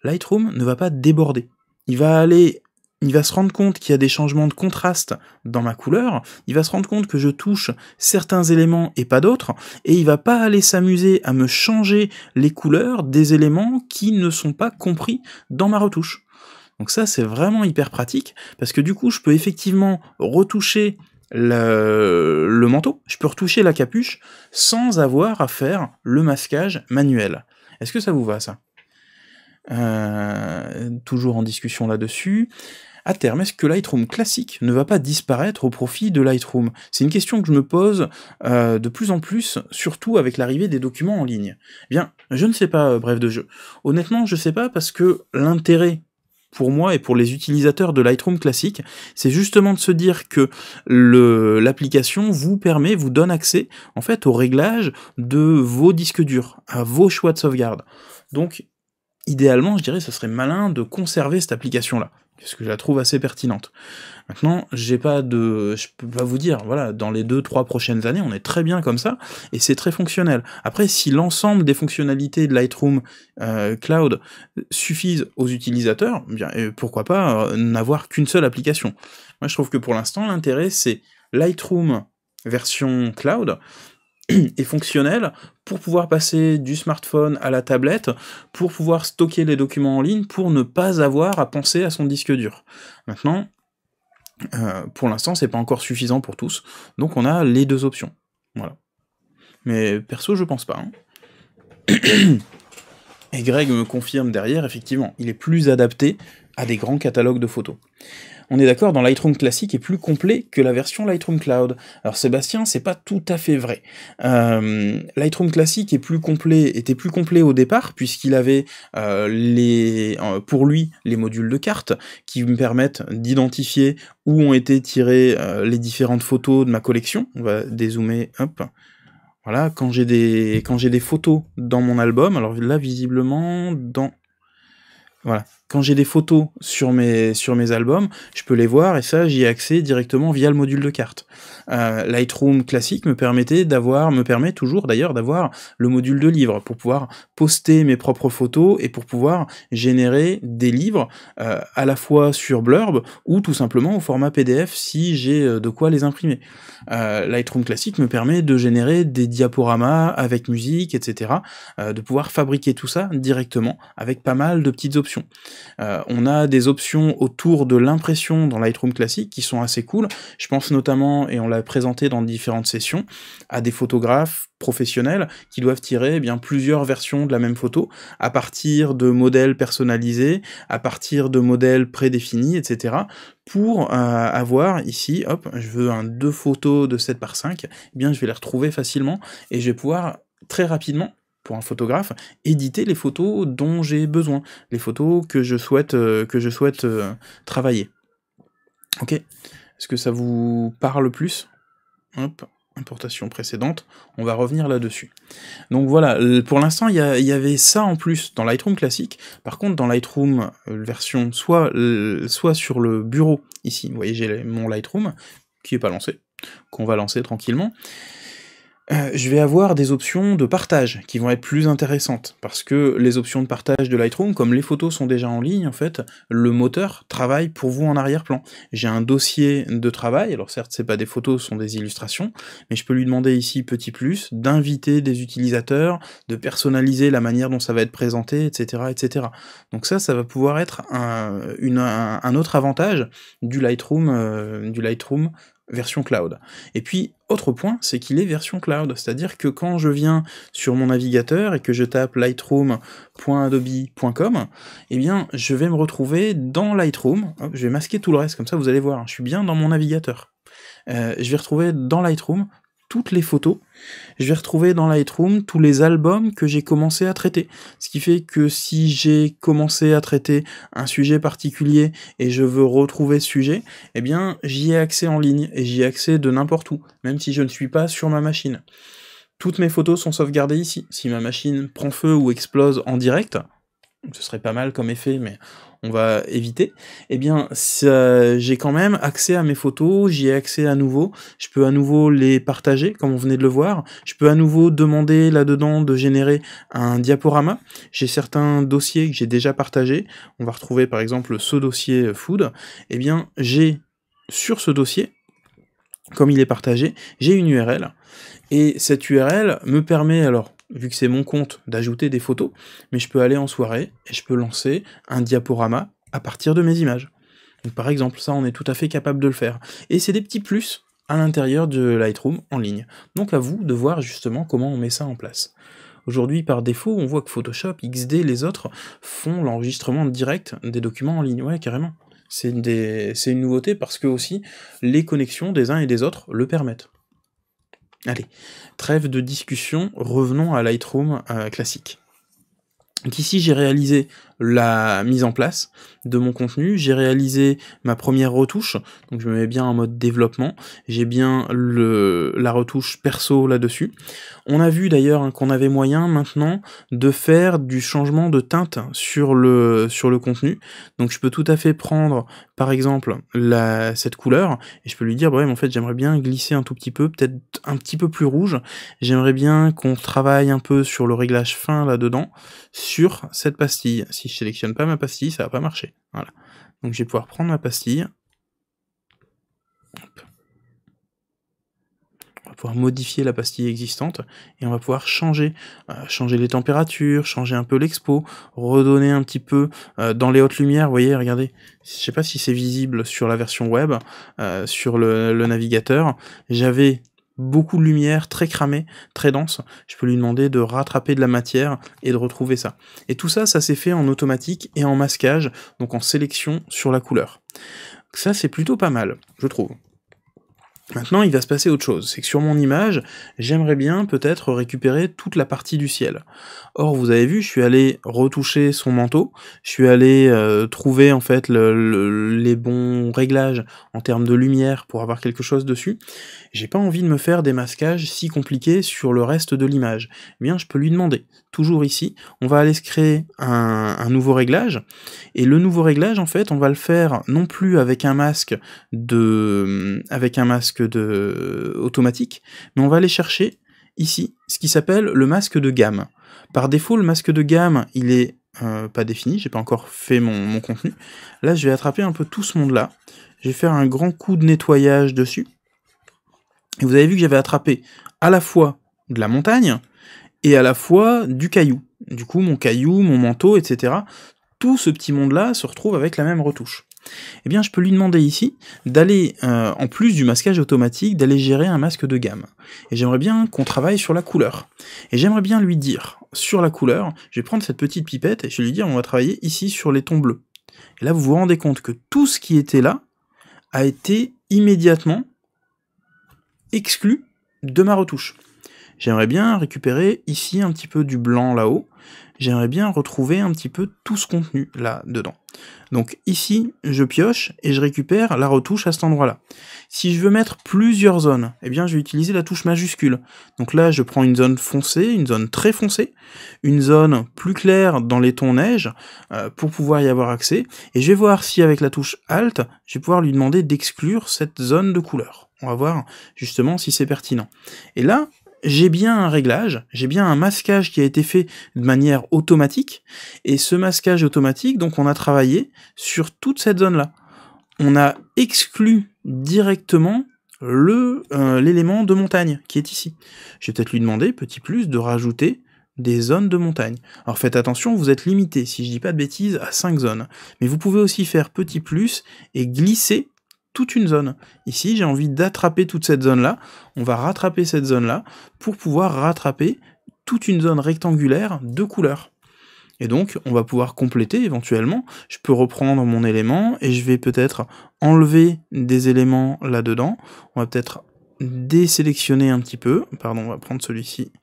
Lightroom ne va pas déborder. Il va aller il va se rendre compte qu'il y a des changements de contraste dans ma couleur, il va se rendre compte que je touche certains éléments et pas d'autres, et il va pas aller s'amuser à me changer les couleurs des éléments qui ne sont pas compris dans ma retouche. Donc ça, c'est vraiment hyper pratique parce que du coup, je peux effectivement retoucher le, manteau, je peux retoucher la capuche sans avoir à faire le masquage manuel. Est-ce que ça vous va ça euh, Toujours en discussion là-dessus. À terme, est-ce que Lightroom classique ne va pas disparaître au profit de Lightroom C'est une question que je me pose euh, de plus en plus, surtout avec l'arrivée des documents en ligne. Eh bien, je ne sais pas, euh, bref de jeu. Honnêtement, je ne sais pas parce que l'intérêt pour moi et pour les utilisateurs de Lightroom classique, c'est justement de se dire que l'application vous permet, vous donne accès en fait aux réglages de vos disques durs, à vos choix de sauvegarde. Donc idéalement, je dirais, ce serait malin de conserver cette application-là parce que je la trouve assez pertinente. Maintenant, j'ai pas de, je peux pas vous dire, voilà, dans les deux, trois prochaines années, on est très bien comme ça, et c'est très fonctionnel. Après, si l'ensemble des fonctionnalités de Lightroom euh, Cloud suffisent aux utilisateurs, eh bien, euh, pourquoi pas euh, n'avoir qu'une seule application. Moi, je trouve que pour l'instant, l'intérêt, c'est Lightroom version cloud, et fonctionnel pour pouvoir passer du smartphone à la tablette, pour pouvoir stocker les documents en ligne, pour ne pas avoir à penser à son disque dur. Maintenant, euh, pour l'instant, c'est pas encore suffisant pour tous, donc on a les deux options. Voilà. Mais perso, je pense pas. Hein. Et Greg me confirme derrière, effectivement, il est plus adapté des grands catalogues de photos. On est d'accord, dans Lightroom classique est plus complet que la version Lightroom Cloud. Alors Sébastien, c'est pas tout à fait vrai. Euh, Lightroom classique est plus complet, était plus complet au départ puisqu'il avait euh, les, euh, pour lui les modules de cartes qui me permettent d'identifier où ont été tirées les différentes photos de ma collection. On va dézoomer, hop. Voilà, quand j'ai des quand j'ai des photos dans mon album, alors là visiblement dans voilà, quand j'ai des photos sur mes, sur mes albums, je peux les voir et ça, j'y ai accès directement via le module de carte. Euh, Lightroom classique me permettait d'avoir, me permet toujours d'ailleurs d'avoir le module de livre pour pouvoir poster mes propres photos et pour pouvoir générer des livres euh, à la fois sur Blurb ou tout simplement au format PDF si j'ai euh, de quoi les imprimer. Lightroom classique me permet de générer des diaporamas avec musique, etc. de pouvoir fabriquer tout ça directement avec pas mal de petites options. Euh, on a des options autour de l'impression dans Lightroom classique qui sont assez cool. Je pense notamment, et on l'a présenté dans différentes sessions, à des photographes professionnels qui doivent tirer eh bien plusieurs versions de la même photo à partir de modèles personnalisés, à partir de modèles prédéfinis, etc. pour euh, avoir ici, hop, je veux un deux photos de 7 par 5, eh bien je vais les retrouver facilement et je vais pouvoir très rapidement un photographe, éditer les photos dont j'ai besoin, les photos que je souhaite, euh, que je souhaite euh, travailler. Ok Est-ce que ça vous parle plus Hop, importation précédente, on va revenir là-dessus. Donc voilà, euh, pour l'instant, il y, avait ça en plus dans Lightroom classique. Par contre, dans Lightroom version, soit, soit sur le bureau, ici, vous voyez, j'ai mon Lightroom, qui est pas lancé, qu'on va lancer tranquillement. Euh, je vais avoir des options de partage qui vont être plus intéressantes, parce que les options de partage de Lightroom, comme les photos sont déjà en ligne, en fait, le moteur travaille pour vous en arrière-plan. J'ai un dossier de travail, alors certes, c'est pas des photos, ce sont des illustrations, mais je peux lui demander ici, petit plus, d'inviter des utilisateurs, de personnaliser la manière dont ça va être présenté, etc. etc. Donc ça, ça va pouvoir être un, autre avantage du Lightroom, euh, du Lightroom version cloud. Et puis, autre point, c'est qu'il est version cloud, c'est-à-dire que quand je viens sur mon navigateur et que je tape lightroom.adobe.com, eh bien, je vais me retrouver dans Lightroom, je vais masquer tout le reste, comme ça vous allez voir, hein, je suis bien dans mon navigateur. Euh, je vais retrouver dans Lightroom toutes les photos. Je vais retrouver dans Lightroom tous les albums que j'ai commencé à traiter. Ce qui fait que si j'ai commencé à traiter un sujet particulier et je veux retrouver ce sujet, eh bien j'y ai accès en ligne et j'y ai accès de n'importe où, même si je ne suis pas sur ma machine. Toutes mes photos sont sauvegardées ici. Si ma machine prend feu ou explose en direct, ce serait pas mal comme effet, mais on va éviter, eh bien j'ai quand même accès à mes photos, j'y ai accès à nouveau, je peux à nouveau les partager comme on venait de le voir, je peux à nouveau demander là-dedans de générer un diaporama, j'ai certains dossiers que j'ai déjà partagés, on va retrouver par exemple ce dossier euh, food, eh bien j'ai sur ce dossier, comme il est partagé, j'ai une URL, et cette URL me permet alors vu que c'est mon compte, d'ajouter des photos, mais je peux aller en soirée et je peux lancer un diaporama à partir de mes images. par exemple, ça on est tout à fait capable de le faire. Et c'est des petits plus à l'intérieur de Lightroom en ligne. Donc à vous de voir justement comment on met ça en place. Aujourd'hui, par défaut, on voit que Photoshop, XD, les autres font l'enregistrement direct des documents en ligne. Ouais, carrément. C'est une nouveauté parce que aussi les connexions des uns et des autres le permettent. Allez, trêve de discussion, revenons à Lightroom euh, classique. Donc ici j'ai réalisé la mise en place de mon contenu. J'ai réalisé ma première retouche, donc je me mets bien en mode développement. J'ai bien la retouche perso là-dessus. On a vu d'ailleurs hein, qu'on avait moyen maintenant de faire du changement de teinte sur le, sur le contenu. Donc je peux tout à fait prendre par exemple cette couleur et je peux lui dire, bah ouais, mais en fait j'aimerais bien glisser un tout petit peu, peut-être un petit peu plus rouge. J'aimerais bien qu'on travaille un peu sur le réglage fin là-dedans, sur cette pastille. Si sélectionne pas ma pastille, ça va pas marcher. Voilà. Donc je vais pouvoir prendre ma pastille. pouvoir modifier la pastille existante et on va pouvoir changer, euh, changer les températures, changer un peu l'expo, redonner un petit peu euh, dans les hautes lumières. voyez, regardez, je sais pas si c'est visible sur la version web, euh, sur le navigateur. J'avais beaucoup de lumière, très cramée, très dense. Je peux lui demander de rattraper de la matière et de retrouver ça. Et tout ça, ça s'est fait en automatique et en masquage, donc en sélection sur la couleur. Ça, c'est plutôt pas mal, je trouve. Maintenant, il va se passer autre chose, c'est que sur mon image, j'aimerais bien peut-être récupérer toute la partie du ciel. Or, vous avez vu, je suis allé retoucher son manteau, je suis allé euh, trouver en fait les bons réglages en termes de lumière pour avoir quelque chose dessus. J'ai pas envie de me faire des masquages si compliqués sur le reste de l'image. Eh bien, je peux lui demander, toujours ici, on va aller se créer un, un nouveau réglage, et le nouveau réglage, en fait, on va le faire non plus avec un masque de... avec un masque de... Euh, automatique, mais on va aller chercher ici ce qui s'appelle le masque de gamme. Par défaut, le masque de gamme, il est euh, pas défini, j'ai pas encore fait mon, mon contenu. Là, je vais attraper un peu tout ce monde-là. Je vais faire un grand coup de nettoyage dessus. Et vous avez vu que j'avais attrapé à la fois de la montagne et à la fois du caillou. Du coup, mon caillou, mon manteau, etc. Tout ce petit monde-là se retrouve avec la même retouche. Eh bien, je peux lui demander ici d'aller, euh, en plus du masquage automatique, d'aller gérer un masque de gamme. Et j'aimerais bien qu'on travaille sur la couleur. Et j'aimerais bien lui dire, sur la couleur, je vais prendre cette petite pipette et je vais lui dire, on va travailler ici sur les tons bleus. Et là, vous vous rendez compte que tout ce qui était là a été immédiatement exclu de ma retouche. J'aimerais bien récupérer ici un petit peu du blanc là-haut, j'aimerais bien retrouver un petit peu tout ce contenu là-dedans. Donc ici, je pioche et je récupère la retouche à cet endroit-là. Si je veux mettre plusieurs zones, eh bien je vais utiliser la touche majuscule. Donc là, je prends une zone foncée, une zone très foncée, une zone plus claire dans les tons neige, euh, pour pouvoir y avoir accès, et je vais voir si avec la touche Alt, je vais pouvoir lui demander d'exclure cette zone de couleur. On va voir justement si c'est pertinent. Et là, j'ai bien un réglage, j'ai bien un masquage qui a été fait de manière automatique, et ce masquage automatique, donc on a travaillé sur toute cette zone-là. On a exclu directement le euh, l'élément de montagne qui est ici. Je vais peut-être lui demander, petit plus, de rajouter des zones de montagne. Alors faites attention, vous êtes limité, si je dis pas de bêtises, à 5 zones. Mais vous pouvez aussi faire petit plus et glisser toute une zone. Ici, j'ai envie d'attraper toute cette zone-là. On va rattraper cette zone-là pour pouvoir rattraper toute une zone rectangulaire de couleur. Et donc, on va pouvoir compléter éventuellement. Je peux reprendre mon élément et je vais peut-être enlever des éléments là-dedans. On va peut-être désélectionner un petit peu. Pardon, on va prendre celui-ci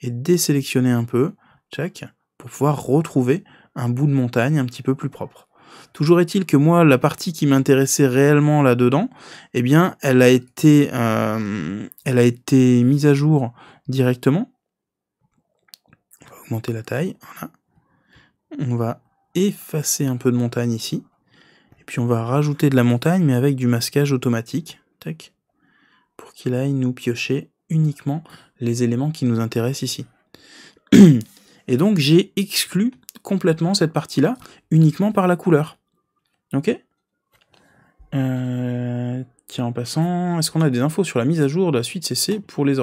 et désélectionner un peu. Check. Pour pouvoir retrouver un bout de montagne un petit peu plus propre. Toujours est-il que moi, la partie qui m'intéressait réellement là-dedans, eh bien, elle a été, euh, elle a été mise à jour directement. On va augmenter la taille. On va effacer un peu de montagne ici. Et puis on va rajouter de la montagne, mais avec du masquage automatique. Tac. Pour qu'il aille nous piocher uniquement les éléments qui nous intéressent ici. Et donc j'ai exclu complètement cette partie-là uniquement par la couleur. Ok euh, Tiens, en passant, est-ce qu'on a des infos sur la mise à jour de la suite CC pour les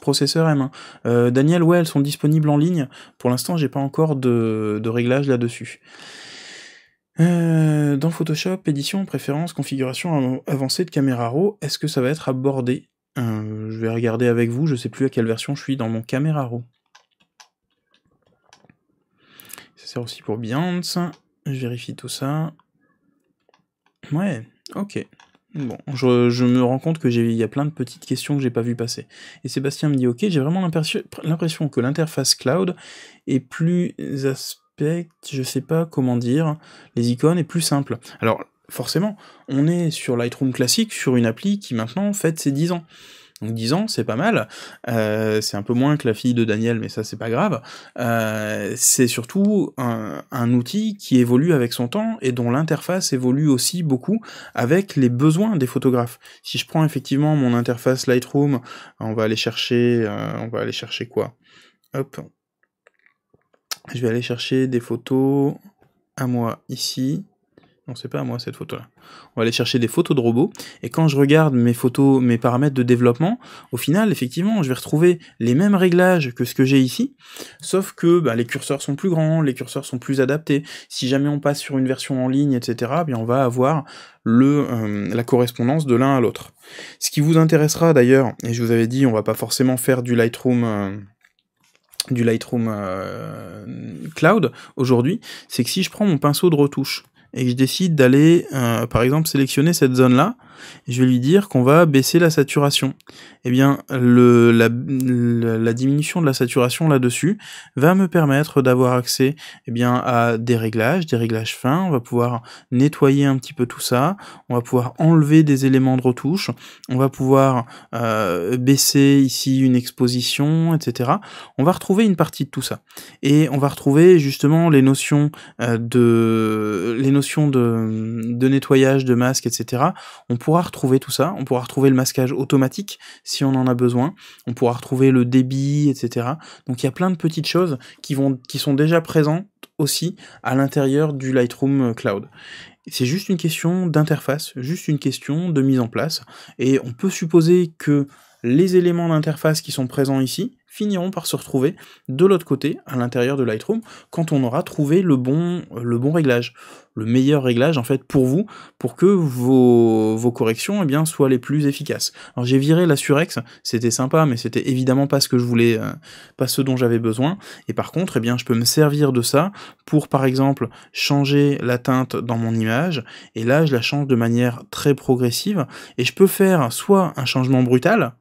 processeurs M1 euh, Daniel, ouais, elles sont disponibles en ligne. Pour l'instant, j'ai pas encore de, réglage là-dessus. Euh, dans Photoshop, édition, préférence, configuration avancée de caméra RAW, est-ce que ça va être abordé Je vais regarder avec vous, je sais plus à quelle version je suis dans mon caméra RAW. Ça sert aussi pour biance, Je vérifie tout ça. Ouais, ok. Bon, je, me rends compte que j'ai il y a plein de petites questions que j'ai pas vu passer. Et Sébastien me dit ok, j'ai vraiment l'impression que l'interface cloud est plus aspect, je sais pas comment dire, les icônes est plus simple. Alors forcément, on est sur Lightroom classique, sur une appli qui maintenant fait, ses 10 ans. Donc 10 ans, c'est pas mal. Euh, c'est un peu moins que la fille de Daniel, mais ça c'est pas grave. Euh, c'est surtout un, outil qui évolue avec son temps et dont l'interface évolue aussi beaucoup avec les besoins des photographes. Si je prends effectivement mon interface Lightroom, on va aller chercher, euh, on va aller chercher quoi Hop, je vais aller chercher des photos à moi ici on sait pas moi cette photo là. On va aller chercher des photos de robots et quand je regarde mes photos, mes paramètres de développement, au final effectivement je vais retrouver les mêmes réglages que ce que j'ai ici, sauf que bah, les curseurs sont plus grands, les curseurs sont plus adaptés. Si jamais on passe sur une version en ligne, etc., eh bien on va avoir le, euh, la correspondance de l'un à l'autre. Ce qui vous intéressera d'ailleurs, et je vous avais dit on va pas forcément faire du Lightroom. Euh, du Lightroom euh, Cloud aujourd'hui, c'est que si je prends mon pinceau de retouche, et que je décide d'aller, euh, par exemple, sélectionner cette zone-là, je vais lui dire qu'on va baisser la saturation. Eh bien, le, la, diminution de la saturation là-dessus va me permettre d'avoir accès eh bien, à des réglages, des réglages fins. On va pouvoir nettoyer un petit peu tout ça. On va pouvoir enlever des éléments de retouche. On va pouvoir euh, baisser ici une exposition, etc. On va retrouver une partie de tout ça. Et on va retrouver justement les notions euh, de les notions de, nettoyage, de masque, etc. On retrouver tout ça, on pourra retrouver le masquage automatique si on en a besoin, on pourra retrouver le débit, etc. Donc il y a plein de petites choses qui, vont, qui sont déjà présentes aussi à l'intérieur du Lightroom euh, Cloud. C'est juste une question d'interface, juste une question de mise en place, et on peut supposer que les éléments d'interface qui sont présents ici, finiront par se retrouver de l'autre côté, à l'intérieur de Lightroom, quand on aura trouvé le bon, euh, le bon réglage, le meilleur réglage en fait pour vous, pour que vos, vos corrections eh bien, soient les plus efficaces. Alors j'ai viré la surex, c'était sympa, mais c'était évidemment pas ce que je voulais, euh, pas ce dont j'avais besoin, et par contre, eh bien, je peux me servir de ça pour par exemple changer la teinte dans mon image, et là je la change de manière très progressive, et je peux faire soit un changement brutal,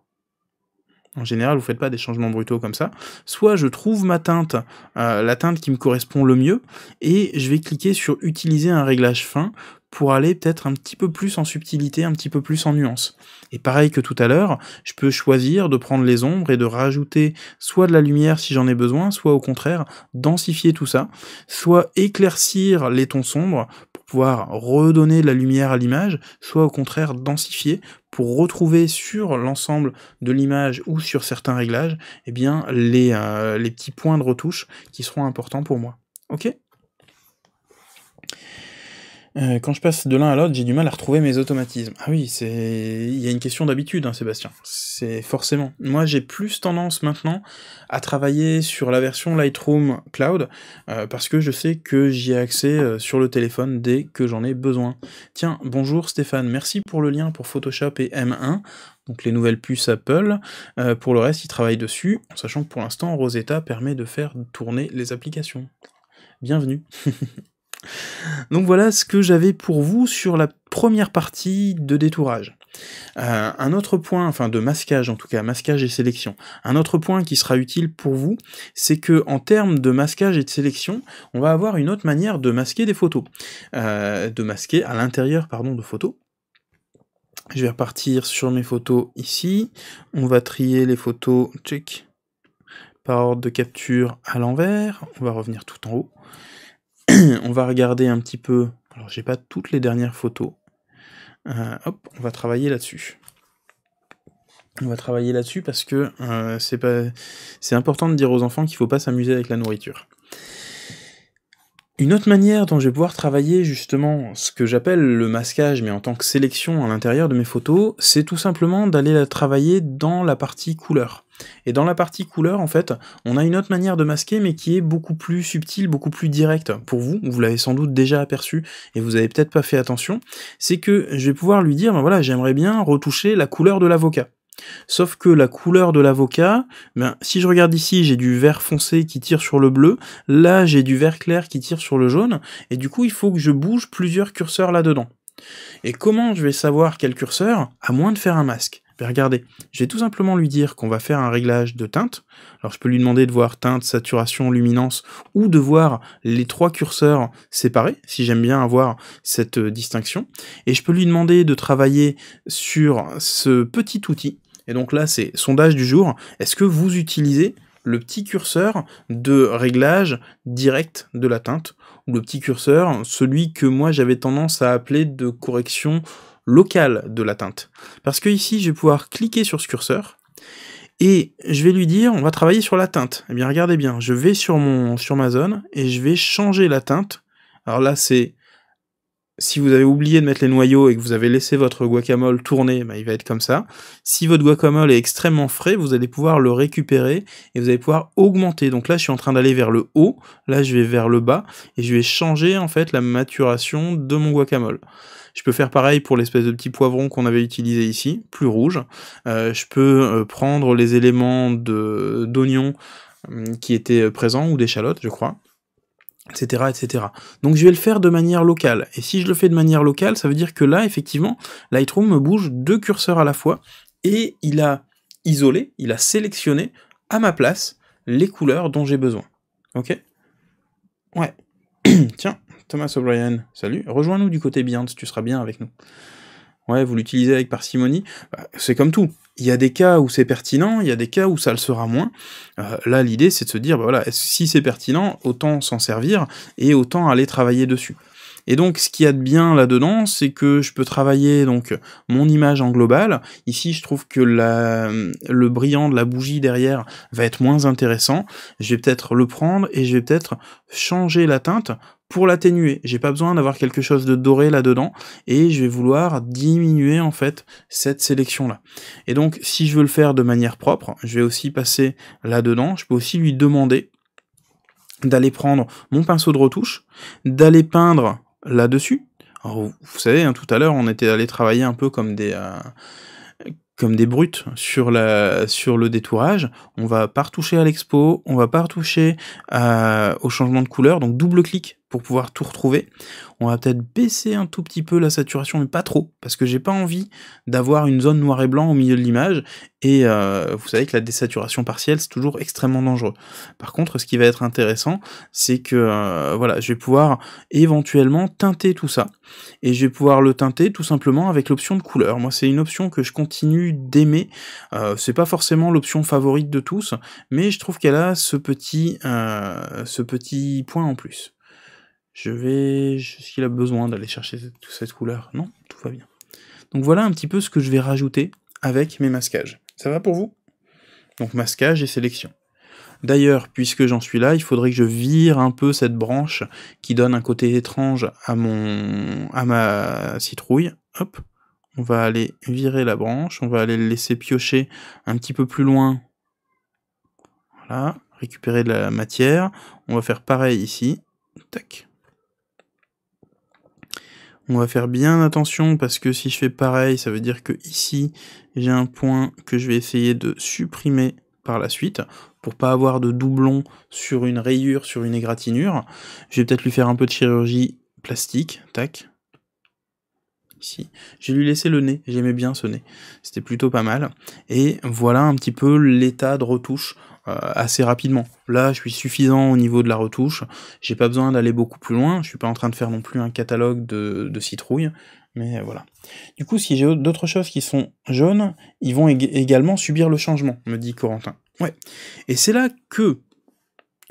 en général vous faites pas des changements brutaux comme ça, soit je trouve ma teinte, euh, la teinte qui me correspond le mieux, et je vais cliquer sur utiliser un réglage fin pour aller peut-être un petit peu plus en subtilité, un petit peu plus en nuance. Et pareil que tout à l'heure, je peux choisir de prendre les ombres et de rajouter soit de la lumière si j'en ai besoin, soit au contraire densifier tout ça, soit éclaircir les tons sombres redonner de la lumière à l'image, soit au contraire densifier pour retrouver sur l'ensemble de l'image ou sur certains réglages, eh bien, les, euh, les petits points de retouche qui seront importants pour moi. Ok euh, quand je passe de l'un à l'autre, j'ai du mal à retrouver mes automatismes. Ah oui, c'est il y a une question d'habitude, hein, Sébastien. C'est forcément. Moi, j'ai plus tendance maintenant à travailler sur la version Lightroom Cloud euh, parce que je sais que j'y ai accès euh, sur le téléphone dès que j'en ai besoin. Tiens, bonjour Stéphane, merci pour le lien pour Photoshop et M1 donc les nouvelles puces Apple. pour le reste, ils travaillent dessus, en sachant que pour l'instant, Rosetta permet de faire tourner les applications. Bienvenue Donc voilà ce que j'avais pour vous sur la première partie de détourage. Euh, un autre point, enfin de masquage en tout cas, masquage et sélection. Un autre point qui sera utile pour vous, c'est que en termes de masquage et de sélection, on va avoir une autre manière de masquer des photos, euh, de masquer à l'intérieur pardon de photos. Je vais repartir sur mes photos ici. On va trier les photos, check, par ordre de capture à l'envers. On va revenir tout en haut. on va regarder un petit peu. Alors, j'ai pas toutes les dernières photos. Euh, hop, on va travailler là-dessus. On va travailler là-dessus parce que euh, c'est important de dire aux enfants qu'il faut pas s'amuser avec la nourriture. Une autre manière dont je vais pouvoir travailler justement ce que j'appelle le masquage, mais en tant que sélection à l'intérieur de mes photos, c'est tout simplement d'aller la travailler dans la partie couleur. Et dans la partie couleur, en fait, on a une autre manière de masquer, mais qui est beaucoup plus subtile, beaucoup plus directe pour vous. Vous l'avez sans doute déjà aperçu et vous avez peut-être pas fait attention. C'est que je vais pouvoir lui dire, ben voilà, j'aimerais bien retoucher la couleur de l'avocat. Sauf que la couleur de l'avocat, ben, si je regarde ici, j'ai du vert foncé qui tire sur le bleu, là j'ai du vert clair qui tire sur le jaune, et du coup il faut que je bouge plusieurs curseurs là-dedans. Et comment je vais savoir quel curseur, à moins de faire un masque ben, regardez, je vais tout simplement lui dire qu'on va faire un réglage de teinte. Alors je peux lui demander de voir teinte, saturation, luminance, ou de voir les trois curseurs séparés, si j'aime bien avoir cette euh, distinction. Et je peux lui demander de travailler sur ce petit outil et donc là, c'est sondage du jour. Est-ce que vous utilisez le petit curseur de réglage direct de la teinte ou le petit curseur, celui que moi j'avais tendance à appeler de correction locale de la teinte. Parce que ici, je vais pouvoir cliquer sur ce curseur et je vais lui dire on va travailler sur la teinte. Eh bien regardez bien, je vais sur mon sur ma zone et je vais changer la teinte. Alors là, c'est si vous avez oublié de mettre les noyaux et que vous avez laissé votre guacamole tourner, bah, il va être comme ça. Si votre guacamole est extrêmement frais, vous allez pouvoir le récupérer et vous allez pouvoir augmenter. Donc là, je suis en train d'aller vers le haut, là je vais vers le bas et je vais changer en fait la maturation de mon guacamole. Je peux faire pareil pour l'espèce de petit poivron qu'on avait utilisé ici, plus rouge. Euh, je peux euh, prendre les éléments d'oignon hum, qui étaient présents ou d'échalotes, je crois etc., Donc je vais le faire de manière locale. Et si je le fais de manière locale, ça veut dire que là, effectivement, Lightroom me bouge deux curseurs à la fois et il a isolé, il a sélectionné à ma place les couleurs dont j'ai besoin. Ok Ouais. Tiens, Thomas O'Brien, salut. Rejoins-nous du côté Beyond, tu seras bien avec nous. Ouais, vous l'utilisez avec parcimonie. Bah, c'est comme tout. Il y a des cas où c'est pertinent, il y a des cas où ça le sera moins. Euh, là, l'idée, c'est de se dire, bah voilà, si c'est pertinent, autant s'en servir et autant aller travailler dessus. Et donc, ce qu'il y a de bien là-dedans, c'est que je peux travailler donc mon image en global. Ici, je trouve que la, le brillant de la bougie derrière va être moins intéressant. Je vais peut-être le prendre et je vais peut-être changer la teinte pour l'atténuer. J'ai pas besoin d'avoir quelque chose de doré là-dedans et je vais vouloir diminuer en fait cette sélection là. Et donc si je veux le faire de manière propre, je vais aussi passer là-dedans, je peux aussi lui demander d'aller prendre mon pinceau de retouche, d'aller peindre là-dessus. Vous savez, hein, tout à l'heure, on était allé travailler un peu comme des euh, comme des brutes sur la sur le détourage. On va pas retoucher à l'expo, on va pas retoucher euh, au changement de couleur. Donc double clic pour pouvoir tout retrouver. On va peut-être baisser un tout petit peu la saturation, mais pas trop, parce que j'ai pas envie d'avoir une zone noir et blanc au milieu de l'image, et euh, vous savez que la désaturation partielle, c'est toujours extrêmement dangereux. Par contre, ce qui va être intéressant, c'est que euh, voilà, je vais pouvoir éventuellement teinter tout ça, et je vais pouvoir le teinter tout simplement avec l'option de couleur. Moi, c'est une option que je continue d'aimer, euh, c'est pas forcément l'option favorite de tous, mais je trouve qu'elle a ce petit, ce petit point en plus. Je vais. Est-ce qu'il a besoin d'aller chercher toute cette couleur Non, tout va bien. Donc voilà un petit peu ce que je vais rajouter avec mes masquages. Ça va pour vous Donc masquage et sélection. D'ailleurs, puisque j'en suis là, il faudrait que je vire un peu cette branche qui donne un côté étrange à mon à ma citrouille. Hop, on va aller virer la branche, on va aller laisser piocher un petit peu plus loin. Voilà, récupérer de la matière. On va faire pareil ici. Tac. On va faire bien attention parce que si je fais pareil, ça veut dire que ici, j'ai un point que je vais essayer de supprimer par la suite pour pas avoir de doublons sur une rayure, sur une égratignure. Je vais peut-être lui faire un peu de chirurgie plastique, tac, j'ai lui laissé le nez, j'aimais bien ce nez, c'était plutôt pas mal. Et voilà un petit peu l'état de retouche euh, assez rapidement. Là, je suis suffisant au niveau de la retouche, j'ai pas besoin d'aller beaucoup plus loin, je suis pas en train de faire non plus un catalogue de, citrouilles, mais voilà. Du coup, si j'ai d'autres choses qui sont jaunes, ils vont également subir le changement, me dit Corentin. Ouais. Et c'est là que,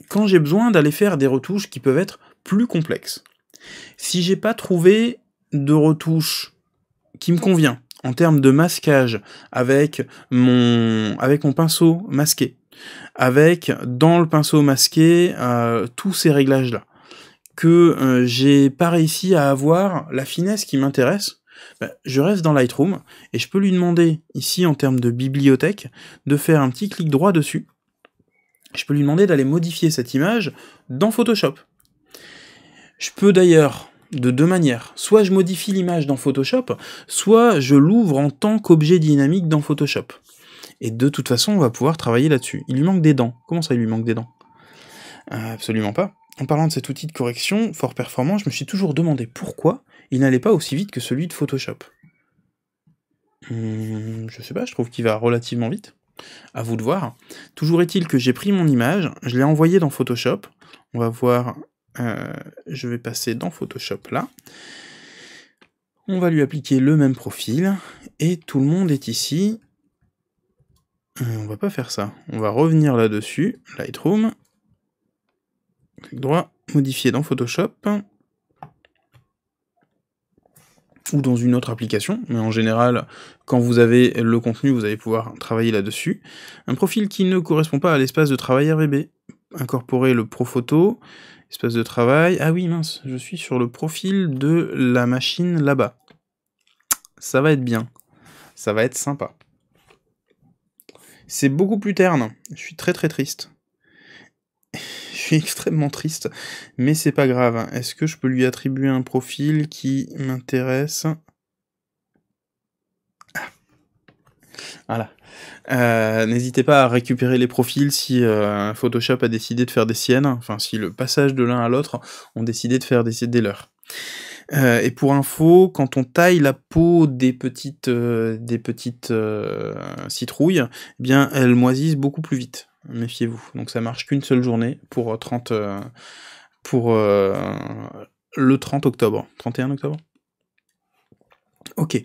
quand j'ai besoin d'aller faire des retouches qui peuvent être plus complexes, si j'ai pas trouvé de retouches qui me convient en termes de masquage avec mon, avec mon pinceau masqué, avec dans le pinceau masqué euh, tous ces réglages-là, que euh, j'ai pas réussi à avoir la finesse qui m'intéresse, bah, je reste dans Lightroom et je peux lui demander ici en termes de bibliothèque de faire un petit clic droit dessus. Je peux lui demander d'aller modifier cette image dans Photoshop. Je peux d'ailleurs de deux manières. Soit je modifie l'image dans Photoshop, soit je l'ouvre en tant qu'objet dynamique dans Photoshop. Et de toute façon, on va pouvoir travailler là-dessus. Il lui manque des dents. Comment ça, il lui manque des dents euh, Absolument pas. En parlant de cet outil de correction fort performant, je me suis toujours demandé pourquoi il n'allait pas aussi vite que celui de Photoshop. Je hmm, je sais pas, je trouve qu'il va relativement vite. À vous de voir. Toujours est-il que j'ai pris mon image, je l'ai envoyée dans Photoshop. On va voir euh, je vais passer dans Photoshop là. On va lui appliquer le même profil et tout le monde est ici. Euh, on va pas faire ça. On va revenir là-dessus, Lightroom. Clic droit, modifier dans Photoshop. Ou dans une autre application, mais en général, quand vous avez le contenu, vous allez pouvoir travailler là-dessus. Un profil qui ne correspond pas à l'espace de travail RVB. Incorporer le Pro Photo, Espace de travail. Ah oui, mince, je suis sur le profil de la machine là-bas. Ça va être bien. Ça va être sympa. C'est beaucoup plus terne. Je suis très très triste. je suis extrêmement triste, mais c'est pas grave. Est-ce que je peux lui attribuer un profil qui m'intéresse ah. Voilà. Euh, n'hésitez pas à récupérer les profils si euh, Photoshop a décidé de faire des siennes, enfin si le passage de l'un à l'autre ont décidé de faire des, des leurs. Euh, et pour info, quand on taille la peau des petites, des petites citrouilles, eh bien elles moisissent beaucoup plus vite. Méfiez-vous. Donc ça marche qu'une seule journée pour 30 pour le 30 octobre, 31 octobre. Ok.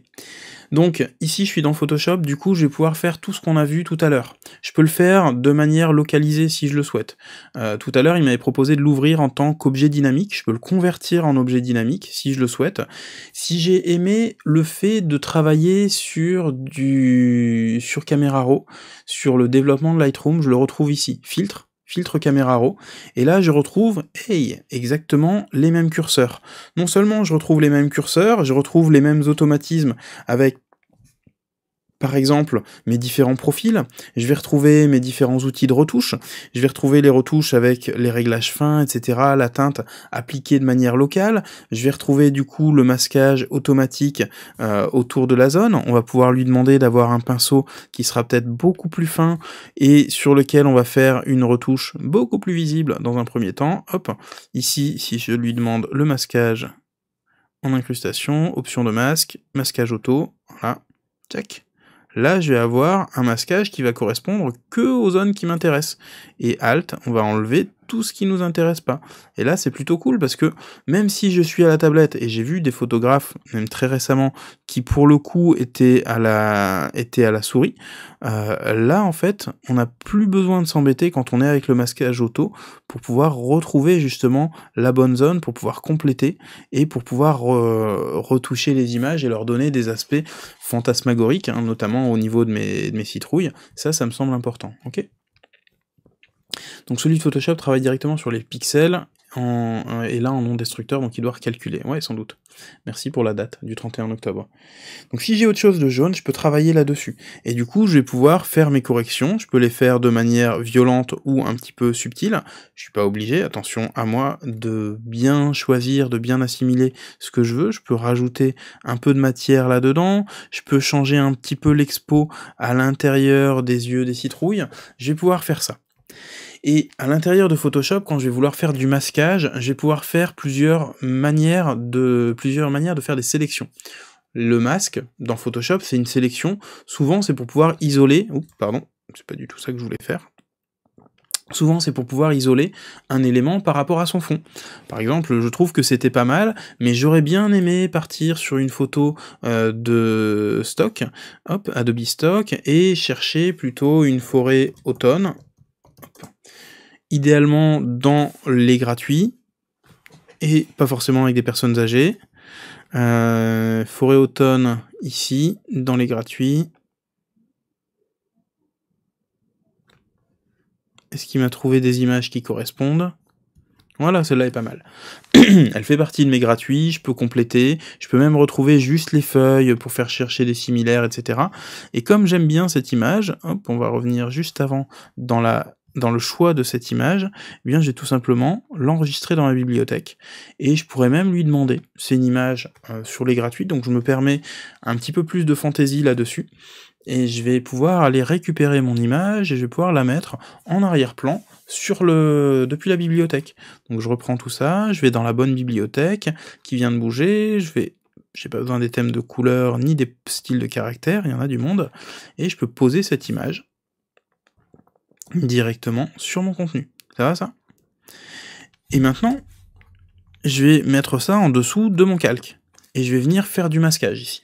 Donc ici je suis dans Photoshop, du coup je vais pouvoir faire tout ce qu'on a vu tout à l'heure. Je peux le faire de manière localisée si je le souhaite. Euh, tout à l'heure il m'avait proposé de l'ouvrir en tant qu'objet dynamique, je peux le convertir en objet dynamique si je le souhaite. Si j'ai aimé le fait de travailler sur du sur Camera Raw, sur le développement de Lightroom, je le retrouve ici. Filtre, filtre caméra raw, et là je retrouve, hey, exactement les mêmes curseurs. Non seulement je retrouve les mêmes curseurs, je retrouve les mêmes automatismes avec par exemple mes différents profils, je vais retrouver mes différents outils de retouche, je vais retrouver les retouches avec les réglages fins, etc., la teinte appliquée de manière locale, je vais retrouver du coup le masquage automatique euh, autour de la zone, on va pouvoir lui demander d'avoir un pinceau qui sera peut-être beaucoup plus fin et sur lequel on va faire une retouche beaucoup plus visible dans un premier temps, hop, ici si je lui demande le masquage en incrustation, option de masque, masquage auto, voilà, check Là, je vais avoir un masquage qui va correspondre que aux zones qui m'intéressent. Et Alt, on va enlever tout ce qui nous intéresse pas. Et là, c'est plutôt cool parce que même si je suis à la tablette et j'ai vu des photographes, même très récemment, qui pour le coup étaient à la, à la souris, euh, là, en fait, on n'a plus besoin de s'embêter quand on est avec le masquage auto pour pouvoir retrouver justement la bonne zone, pour pouvoir compléter et pour pouvoir euh, retoucher les images et leur donner des aspects fantasmagoriques, hein, notamment au niveau de mes, de mes citrouilles. Ça, ça me semble important. ok donc celui de Photoshop travaille directement sur les pixels euh, et là en nom destructeur, donc il doit recalculer. Ouais, sans doute. Merci pour la date du 31 octobre. Donc si j'ai autre chose de jaune, je peux travailler là-dessus. Et du coup, je vais pouvoir faire mes corrections. Je peux les faire de manière violente ou un petit peu subtile. Je suis pas obligé, attention à moi, de bien choisir, de bien assimiler ce que je veux. Je peux rajouter un peu de matière là-dedans. Je peux changer un petit peu l'expo à l'intérieur des yeux des citrouilles. Je vais pouvoir faire ça. Et à l'intérieur de Photoshop, quand je vais vouloir faire du masquage, je vais pouvoir faire plusieurs manières de, plusieurs manières de faire des sélections. Le masque, dans Photoshop, c'est une sélection. Souvent, c'est pour pouvoir isoler... Oups, pardon, c'est pas du tout ça que je voulais faire. Souvent, c'est pour pouvoir isoler un élément par rapport à son fond. Par exemple, je trouve que c'était pas mal, mais j'aurais bien aimé partir sur une photo euh, de stock, hop, Adobe Stock, et chercher plutôt une forêt automne, idéalement dans les gratuits et pas forcément avec des personnes âgées. Euh, forêt automne ici, dans les gratuits. Est-ce qu'il m'a trouvé des images qui correspondent Voilà, celle-là est pas mal. Elle fait partie de mes gratuits, je peux compléter, je peux même retrouver juste les feuilles pour faire chercher des similaires, etc. Et comme j'aime bien cette image, on va revenir juste avant dans la dans le choix de cette image, eh bien, j'ai tout simplement l'enregistrer dans la bibliothèque et je pourrais même lui demander. C'est une image euh, sur les gratuites, donc je me permets un petit peu plus de fantaisie là-dessus et je vais pouvoir aller récupérer mon image et je vais pouvoir la mettre en arrière-plan sur le depuis la bibliothèque. Donc je reprends tout ça, je vais dans la bonne bibliothèque qui vient de bouger, je vais j'ai pas besoin des thèmes de couleurs ni des styles de caractères, il y en a du monde et je peux poser cette image directement sur mon contenu. Ça va ça Et maintenant, je vais mettre ça en dessous de mon calque. Et je vais venir faire du masquage ici.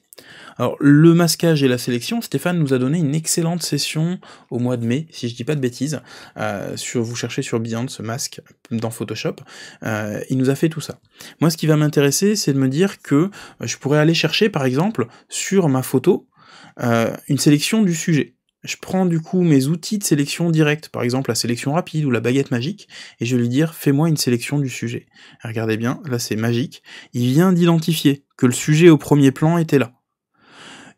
Alors le masquage et la sélection, Stéphane nous a donné une excellente session au mois de mai, si je dis pas de bêtises, euh, sur vous cherchez sur Beyond ce masque dans Photoshop, euh, il nous a fait tout ça. Moi ce qui va m'intéresser, c'est de me dire que euh, je pourrais aller chercher par exemple sur ma photo une sélection du sujet je prends du coup mes outils de sélection directe, par exemple la sélection rapide ou la baguette magique, et je vais lui dire fais-moi une sélection du sujet. regardez bien, là c'est magique, il vient d'identifier que le sujet au premier plan était là.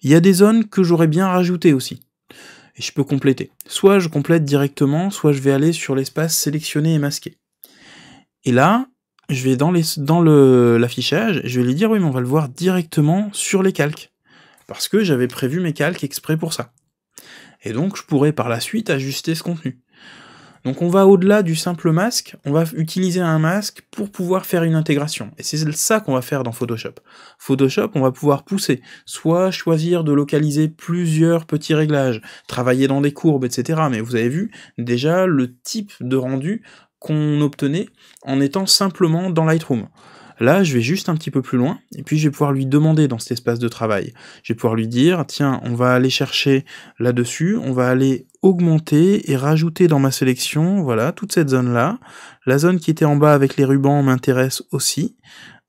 Il y a des zones que j'aurais bien rajoutées aussi, et je peux compléter. Soit je complète directement, soit je vais aller sur l'espace sélectionné et masqué. Et là, je vais dans l'affichage, je vais lui dire oui mais on va le voir directement sur les calques, parce que j'avais prévu mes calques exprès pour ça. Et donc, je pourrais par la suite ajuster ce contenu. Donc on va au-delà du simple masque, on va utiliser un masque pour pouvoir faire une intégration. Et c'est ça qu'on va faire dans Photoshop. Photoshop, on va pouvoir pousser, soit choisir de localiser plusieurs petits réglages, travailler dans des courbes, etc. Mais vous avez vu déjà le type de rendu qu'on obtenait en étant simplement dans Lightroom. Là, je vais juste un petit peu plus loin, et puis je vais pouvoir lui demander dans cet espace de travail. Je vais pouvoir lui dire, tiens, on va aller chercher là-dessus, on va aller augmenter et rajouter dans ma sélection, voilà, toute cette zone-là. La zone qui était en bas avec les rubans m'intéresse aussi.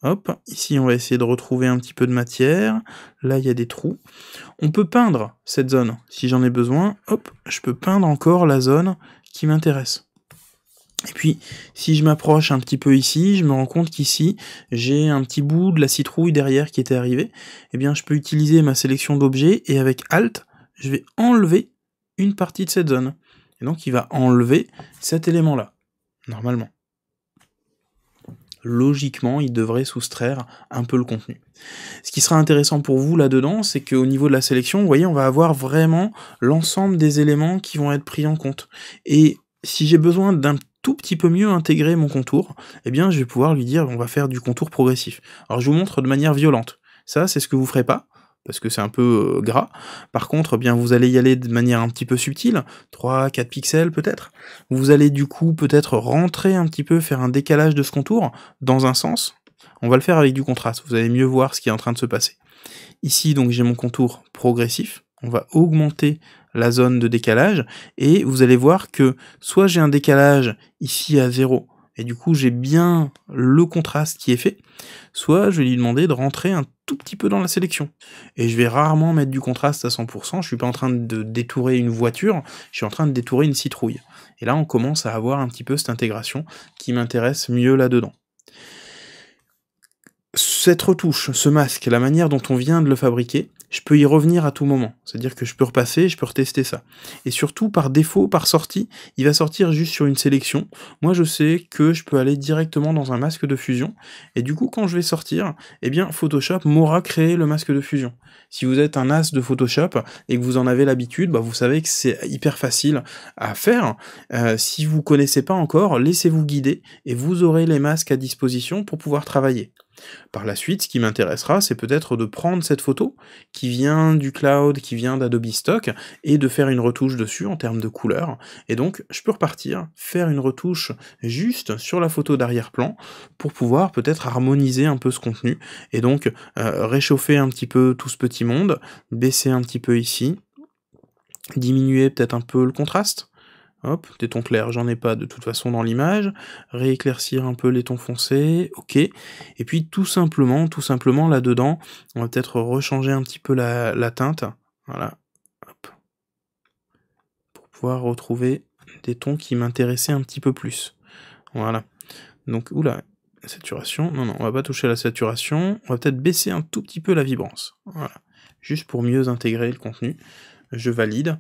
Hop, ici on va essayer de retrouver un petit peu de matière. Là, il y a des trous. On peut peindre cette zone si j'en ai besoin. Hop, je peux peindre encore la zone qui m'intéresse. Et puis, si je m'approche un petit peu ici, je me rends compte qu'ici, j'ai un petit bout de la citrouille derrière qui était arrivé. Eh bien, je peux utiliser ma sélection d'objets et avec Alt, je vais enlever une partie de cette zone. Et donc, il va enlever cet élément-là, normalement. Logiquement, il devrait soustraire un peu le contenu. Ce qui sera intéressant pour vous là-dedans, c'est qu'au niveau de la sélection, vous voyez, on va avoir vraiment l'ensemble des éléments qui vont être pris en compte. Et si j'ai besoin d'un petit peu mieux intégrer mon contour, eh bien, je vais pouvoir lui dire, on va faire du contour progressif. Alors, je vous montre de manière violente. Ça, c'est ce que vous ferez pas parce que c'est un peu euh, gras. Par contre, eh bien vous allez y aller de manière un petit peu subtile, 3 4 pixels peut-être. Vous allez du coup peut-être rentrer un petit peu faire un décalage de ce contour dans un sens. On va le faire avec du contraste, vous allez mieux voir ce qui est en train de se passer. Ici donc j'ai mon contour progressif, on va augmenter la zone de décalage, et vous allez voir que soit j'ai un décalage ici à 0, et du coup j'ai bien le contraste qui est fait, soit je vais lui demander de rentrer un tout petit peu dans la sélection. Et je vais rarement mettre du contraste à 100%, je ne suis pas en train de détourer une voiture, je suis en train de détourer une citrouille. Et là on commence à avoir un petit peu cette intégration qui m'intéresse mieux là-dedans cette retouche, ce masque, la manière dont on vient de le fabriquer, je peux y revenir à tout moment. C'est-à-dire que je peux repasser, je peux retester ça. Et surtout, par défaut, par sortie, il va sortir juste sur une sélection. Moi, je sais que je peux aller directement dans un masque de fusion. Et du coup, quand je vais sortir, eh bien, Photoshop m'aura créé le masque de fusion. Si vous êtes un as de Photoshop et que vous en avez l'habitude, bah, vous savez que c'est hyper facile à faire. Euh, si vous connaissez pas encore, laissez-vous guider et vous aurez les masques à disposition pour pouvoir travailler. Par la suite, ce qui m'intéressera, c'est peut-être de prendre cette photo qui vient du cloud, qui vient d'Adobe Stock, et de faire une retouche dessus en termes de couleur. Et donc, je peux repartir, faire une retouche juste sur la photo d'arrière-plan pour pouvoir peut-être harmoniser un peu ce contenu, et donc euh, réchauffer un petit peu tout ce petit monde, baisser un petit peu ici, diminuer peut-être un peu le contraste, Hop, des tons clairs, j'en ai pas de toute façon dans l'image. Rééclaircir un peu les tons foncés, ok. Et puis tout simplement, tout simplement là-dedans, on va peut-être rechanger un petit peu la, teinte. Voilà, Pour pouvoir retrouver des tons qui m'intéressaient un petit peu plus. Voilà. Donc, oula, saturation. Non, non, on va pas toucher à la saturation. On va peut-être baisser un tout petit peu la vibrance. Voilà. Juste pour mieux intégrer le contenu. Je valide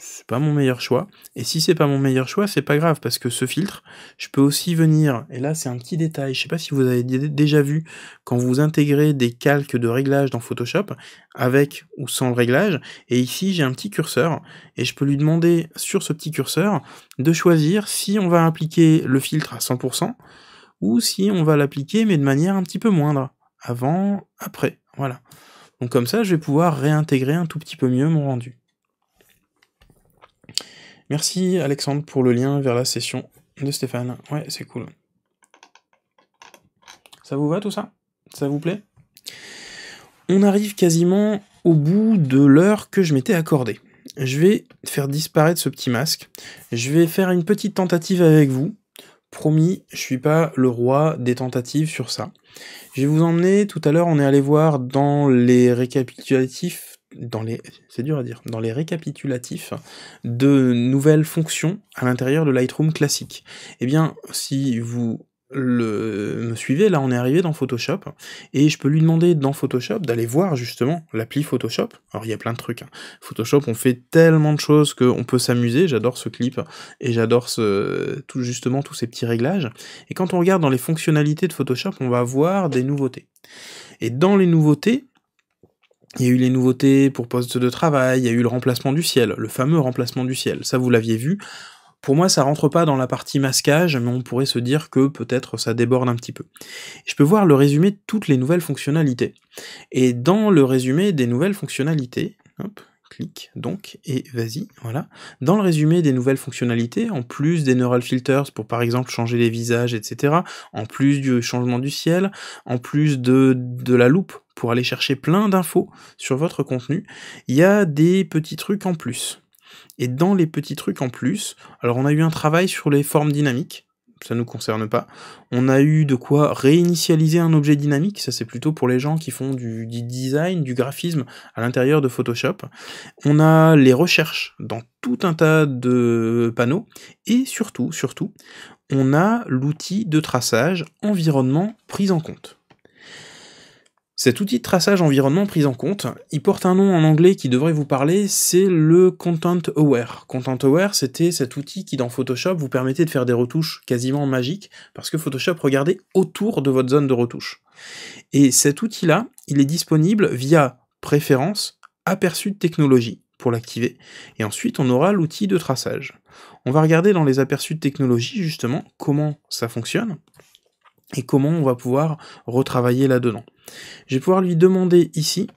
c'est pas mon meilleur choix. Et si c'est pas mon meilleur choix, c'est pas grave parce que ce filtre, je peux aussi venir. Et là, c'est un petit détail. Je sais pas si vous avez déjà vu quand vous intégrez des calques de réglage dans Photoshop avec ou sans le réglage. Et ici, j'ai un petit curseur et je peux lui demander sur ce petit curseur de choisir si on va appliquer le filtre à 100% ou si on va l'appliquer mais de manière un petit peu moindre. Avant, après. Voilà. Donc comme ça, je vais pouvoir réintégrer un tout petit peu mieux mon rendu. Merci Alexandre pour le lien vers la session de Stéphane. Ouais, c'est cool. Ça vous va tout ça Ça vous plaît On arrive quasiment au bout de l'heure que je m'étais accordée. Je vais faire disparaître ce petit masque. Je vais faire une petite tentative avec vous. Promis, je suis pas le roi des tentatives sur ça. Je vais vous emmener, tout à l'heure on est allé voir dans les récapitulatifs dans les, c'est dur à dire, dans les récapitulatifs de nouvelles fonctions à l'intérieur de Lightroom classique. Eh bien, si vous le, me suivez, là on est arrivé dans Photoshop, et je peux lui demander dans Photoshop d'aller voir justement l'appli Photoshop. Alors il y a plein de trucs. Hein. Photoshop, on fait tellement de choses qu'on peut s'amuser, j'adore ce clip, et j'adore ce, tout justement tous ces petits réglages. Et quand on regarde dans les fonctionnalités de Photoshop, on va voir des nouveautés. Et dans les nouveautés, il y a eu les nouveautés pour poste de travail, il y a eu le remplacement du ciel, le fameux remplacement du ciel, ça vous l'aviez vu. Pour moi, ça rentre pas dans la partie masquage, mais on pourrait se dire que peut-être ça déborde un petit peu. Je peux voir le résumé de toutes les nouvelles fonctionnalités. Et dans le résumé des nouvelles fonctionnalités, hop, clique donc, et vas-y, voilà. Dans le résumé des nouvelles fonctionnalités, en plus des neural filters pour par exemple changer les visages, etc., en plus du changement du ciel, en plus de, de la loupe pour aller chercher plein d'infos sur votre contenu, il y a des petits trucs en plus. Et dans les petits trucs en plus, alors on a eu un travail sur les formes dynamiques, ça nous concerne pas. On a eu de quoi réinitialiser un objet dynamique, ça c'est plutôt pour les gens qui font du, design, du graphisme à l'intérieur de Photoshop. On a les recherches dans tout un tas de panneaux et surtout, surtout, on a l'outil de traçage environnement pris en compte. Cet outil de traçage environnement pris en compte, il porte un nom en anglais qui devrait vous parler, c'est le Content Aware. Content Aware, c'était cet outil qui dans Photoshop vous permettait de faire des retouches quasiment magiques, parce que Photoshop regardait autour de votre zone de retouche. Et cet outil-là, il est disponible via préférence, aperçu de technologie pour l'activer, et ensuite on aura l'outil de traçage. On va regarder dans les aperçus de technologie justement comment ça fonctionne et comment on va pouvoir retravailler là-dedans. Je vais pouvoir lui demander ici,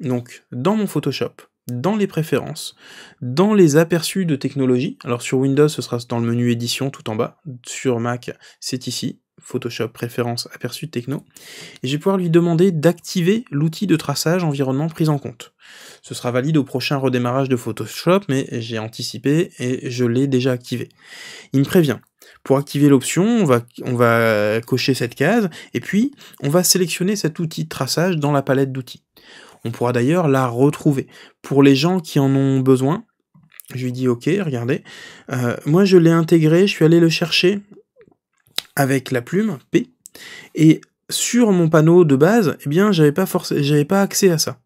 donc dans mon Photoshop, dans les préférences, dans les aperçus de technologie. Alors sur Windows, ce sera dans le menu édition tout en bas. Sur Mac, c'est ici, Photoshop, préférences, aperçus de techno. Et je vais pouvoir lui demander d'activer l'outil de traçage environnement prise en compte. Ce sera valide au prochain redémarrage de Photoshop, mais j'ai anticipé et je l'ai déjà activé. Il me prévient. Pour activer l'option, on va, on va cocher cette case et puis on va sélectionner cet outil de traçage dans la palette d'outils. On pourra d'ailleurs la retrouver. Pour les gens qui en ont besoin, je lui dis OK, regardez. Euh, moi, je l'ai intégré, je suis allé le chercher avec la plume P. Et sur mon panneau de base, eh bien, j'avais pas, j'avais pas accès à ça.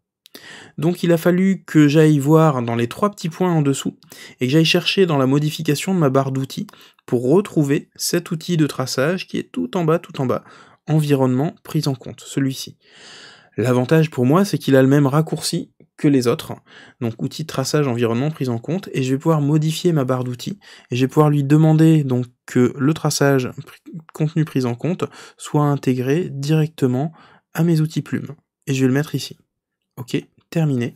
Donc il a fallu que j'aille voir dans les trois petits points en dessous et que j'aille chercher dans la modification de ma barre d'outils pour retrouver cet outil de traçage qui est tout en bas, tout en bas, environnement pris en compte, celui-ci. L'avantage pour moi, c'est qu'il a le même raccourci que les autres, donc outil de traçage environnement pris en compte, et je vais pouvoir modifier ma barre d'outils, et je vais pouvoir lui demander donc que le traçage contenu pris en compte soit intégré directement à mes outils plumes, et je vais le mettre ici. Ok, terminé.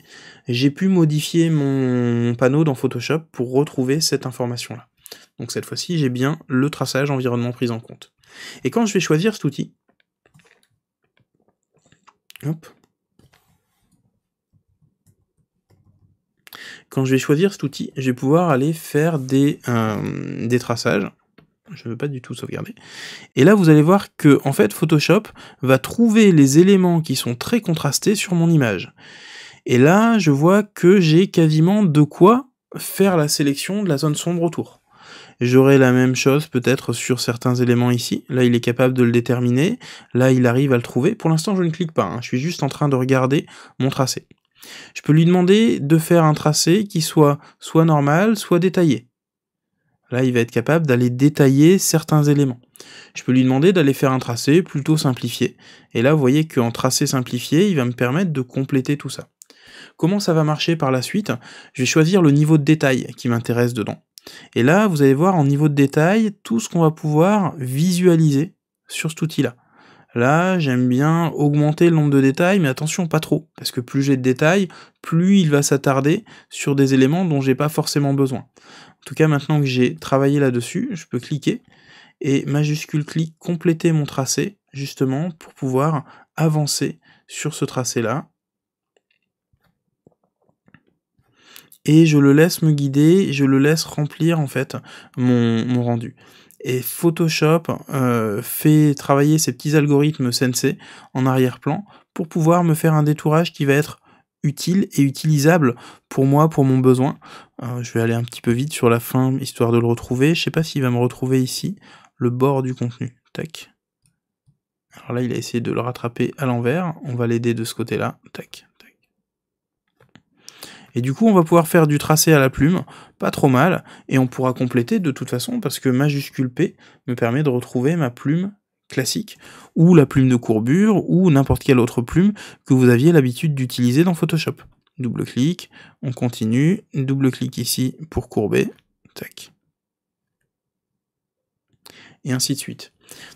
J'ai pu modifier mon panneau dans Photoshop pour retrouver cette information-là. Donc cette fois-ci, j'ai bien le traçage environnement pris en compte. Et quand je vais choisir cet outil, quand je vais choisir cet outil, je vais pouvoir aller faire des, euh, des traçages je ne veux pas du tout sauvegarder. Et là, vous allez voir que, en fait, Photoshop va trouver les éléments qui sont très contrastés sur mon image. Et là, je vois que j'ai quasiment de quoi faire la sélection de la zone sombre autour. J'aurai la même chose peut-être sur certains éléments ici. Là, il est capable de le déterminer. Là, il arrive à le trouver. Pour l'instant, je ne clique pas. Hein. Je suis juste en train de regarder mon tracé. Je peux lui demander de faire un tracé qui soit soit normal, soit détaillé. Là, il va être capable d'aller détailler certains éléments. Je peux lui demander d'aller faire un tracé plutôt simplifié. Et là, vous voyez qu'en tracé simplifié, il va me permettre de compléter tout ça. Comment ça va marcher par la suite Je vais choisir le niveau de détail qui m'intéresse dedans. Et là, vous allez voir en niveau de détail tout ce qu'on va pouvoir visualiser sur cet outil-là. Là, j'aime bien augmenter le nombre de détails, mais attention, pas trop, parce que plus j'ai de détails, plus il va s'attarder sur des éléments dont j'ai pas forcément besoin. En tout cas, maintenant que j'ai travaillé là-dessus, je peux cliquer et majuscule clic compléter mon tracé, justement, pour pouvoir avancer sur ce tracé-là. Et je le laisse me guider, je le laisse remplir, en fait, mon rendu. Et Photoshop euh, fait travailler ces petits algorithmes Sensei en arrière-plan pour pouvoir me faire un détourage qui va être utile et utilisable pour moi, pour mon besoin. Euh, je vais aller un petit peu vite sur la fin, histoire de le retrouver. Je sais pas s'il va me retrouver ici, le bord du contenu. Tac. Alors là, il a essayé de le rattraper à l'envers. On va l'aider de ce côté-là. Tac. Et du coup, on va pouvoir faire du tracé à la plume, pas trop mal, et on pourra compléter de toute façon, parce que majuscule P me permet de retrouver ma plume classique, ou la plume de courbure, ou n'importe quelle autre plume que vous aviez l'habitude d'utiliser dans Photoshop. Double-clic, on continue, double-clic ici pour courber, tac. Et ainsi de suite.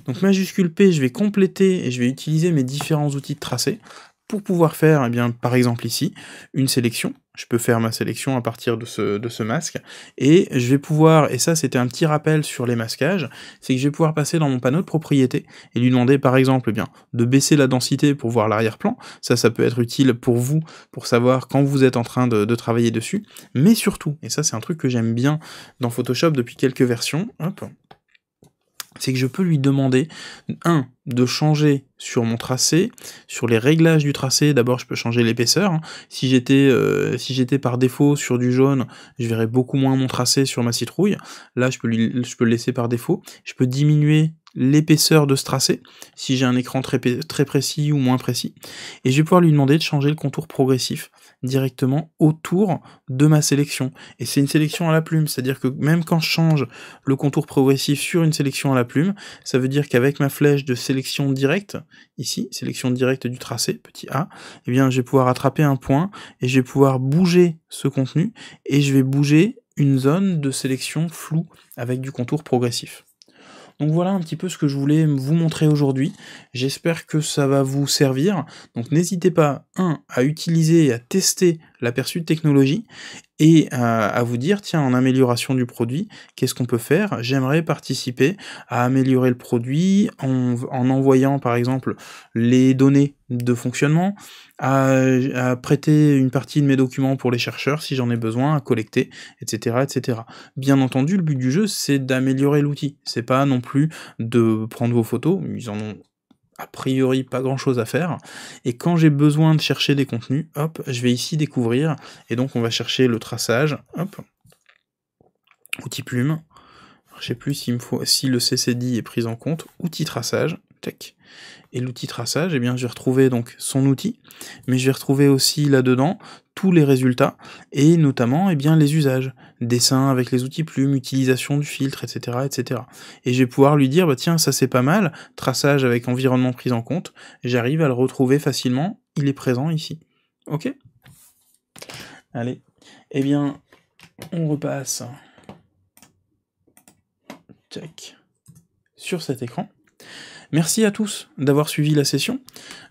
Donc majuscule P, je vais compléter et je vais utiliser mes différents outils de tracé pour pouvoir faire, eh bien, par exemple ici, une sélection. Je peux faire ma sélection à partir de ce, de ce masque. Et je vais pouvoir, et ça c'était un petit rappel sur les masquages, c'est que je vais pouvoir passer dans mon panneau de propriété et lui demander par exemple eh bien, de baisser la densité pour voir l'arrière-plan. Ça, ça peut être utile pour vous, pour savoir quand vous êtes en train de, de travailler dessus. Mais surtout, et ça c'est un truc que j'aime bien dans Photoshop depuis quelques versions, hop, c'est que je peux lui demander, un, de changer sur mon tracé, sur les réglages du tracé, d'abord je peux changer l'épaisseur, hein. si j'étais euh, si par défaut sur du jaune, je verrais beaucoup moins mon tracé sur ma citrouille, là je peux, lui, je peux le laisser par défaut, je peux diminuer l'épaisseur de ce tracé, si j'ai un écran très, très précis ou moins précis, et je vais pouvoir lui demander de changer le contour progressif directement autour de ma sélection. Et c'est une sélection à la plume, c'est-à-dire que même quand je change le contour progressif sur une sélection à la plume, ça veut dire qu'avec ma flèche de sélection directe, ici, sélection directe du tracé, petit a, eh bien je vais pouvoir attraper un point et je vais pouvoir bouger ce contenu et je vais bouger une zone de sélection floue avec du contour progressif. Donc voilà un petit peu ce que je voulais vous montrer aujourd'hui. J'espère que ça va vous servir. Donc n'hésitez pas, un, à utiliser et à tester l'aperçu de technologie, et euh, à, vous dire, tiens, en amélioration du produit, qu'est-ce qu'on peut faire J'aimerais participer à améliorer le produit en, envoyant par exemple les données de fonctionnement, à, prêter une partie de mes documents pour les chercheurs si j'en ai besoin, à collecter, etc., etc. Bien entendu, le but du jeu, c'est d'améliorer l'outil. C'est pas non plus de prendre vos photos, ils en ont a priori pas grand chose à faire. Et quand j'ai besoin de chercher des contenus, hop, je vais ici découvrir. Et donc on va chercher le traçage, hop, outil plume. Je sais plus s'il me faut, si le CCD est pris en compte, outil traçage, tech. Et l'outil traçage, et eh bien, je vais retrouver donc son outil, mais je vais retrouver aussi là-dedans tous les résultats et notamment et eh bien, les usages dessin avec les outils plumes, utilisation du filtre, etc., etc. Et je vais pouvoir lui dire, bah tiens, ça c'est pas mal, traçage avec environnement pris en compte, j'arrive à le retrouver facilement, il est présent ici. Ok Allez, eh bien, on repasse. Sur cet écran. Merci à tous d'avoir suivi la session.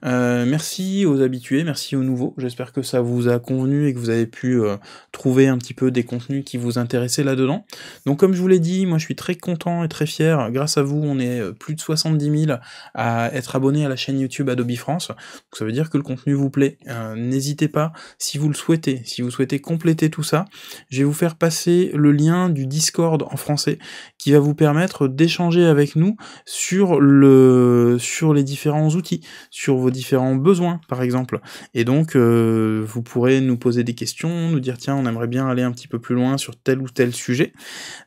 Euh, merci aux habitués, merci aux nouveaux. J'espère que ça vous a convenu et que vous avez pu euh, trouver un petit peu des contenus qui vous intéressaient là-dedans. Donc comme je vous l'ai dit, moi je suis très content et très fier. Grâce à vous, on est euh, plus de 70 000 à être abonnés à la chaîne YouTube Adobe France. Donc ça veut dire que le contenu vous plaît. N'hésitez pas, si vous le souhaitez, si vous souhaitez compléter tout ça, je vais vous faire passer le lien du Discord en français qui va vous permettre d'échanger avec nous sur le euh, sur les différents outils, sur vos différents besoins, par exemple. Et donc, euh, vous pourrez nous poser des questions, nous dire tiens, on aimerait bien aller un petit peu plus loin sur tel ou tel sujet.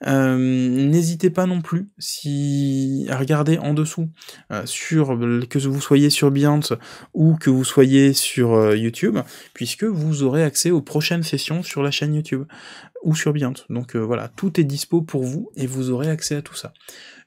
Euh, n'hésitez pas non plus si à regarder en dessous sur que vous soyez sur Beyond ou que vous soyez sur YouTube, puisque vous aurez accès aux prochaines sessions sur la chaîne YouTube ou sur Beyond Donc voilà, tout est dispo pour vous et vous aurez accès à tout ça.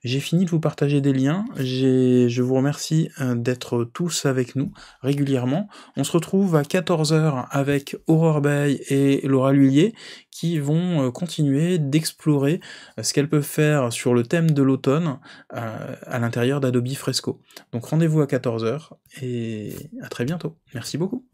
J'ai fini de vous partager des liens. Je vous remercie euh, d'être tous avec nous régulièrement. On se retrouve à 14h avec Aurore Bay et Laura Lullier qui vont euh, continuer d'explorer euh, ce qu'elles peuvent faire sur le thème de l'automne à l'intérieur d'Adobe Fresco. Donc rendez-vous à 14h et à très bientôt. Merci beaucoup.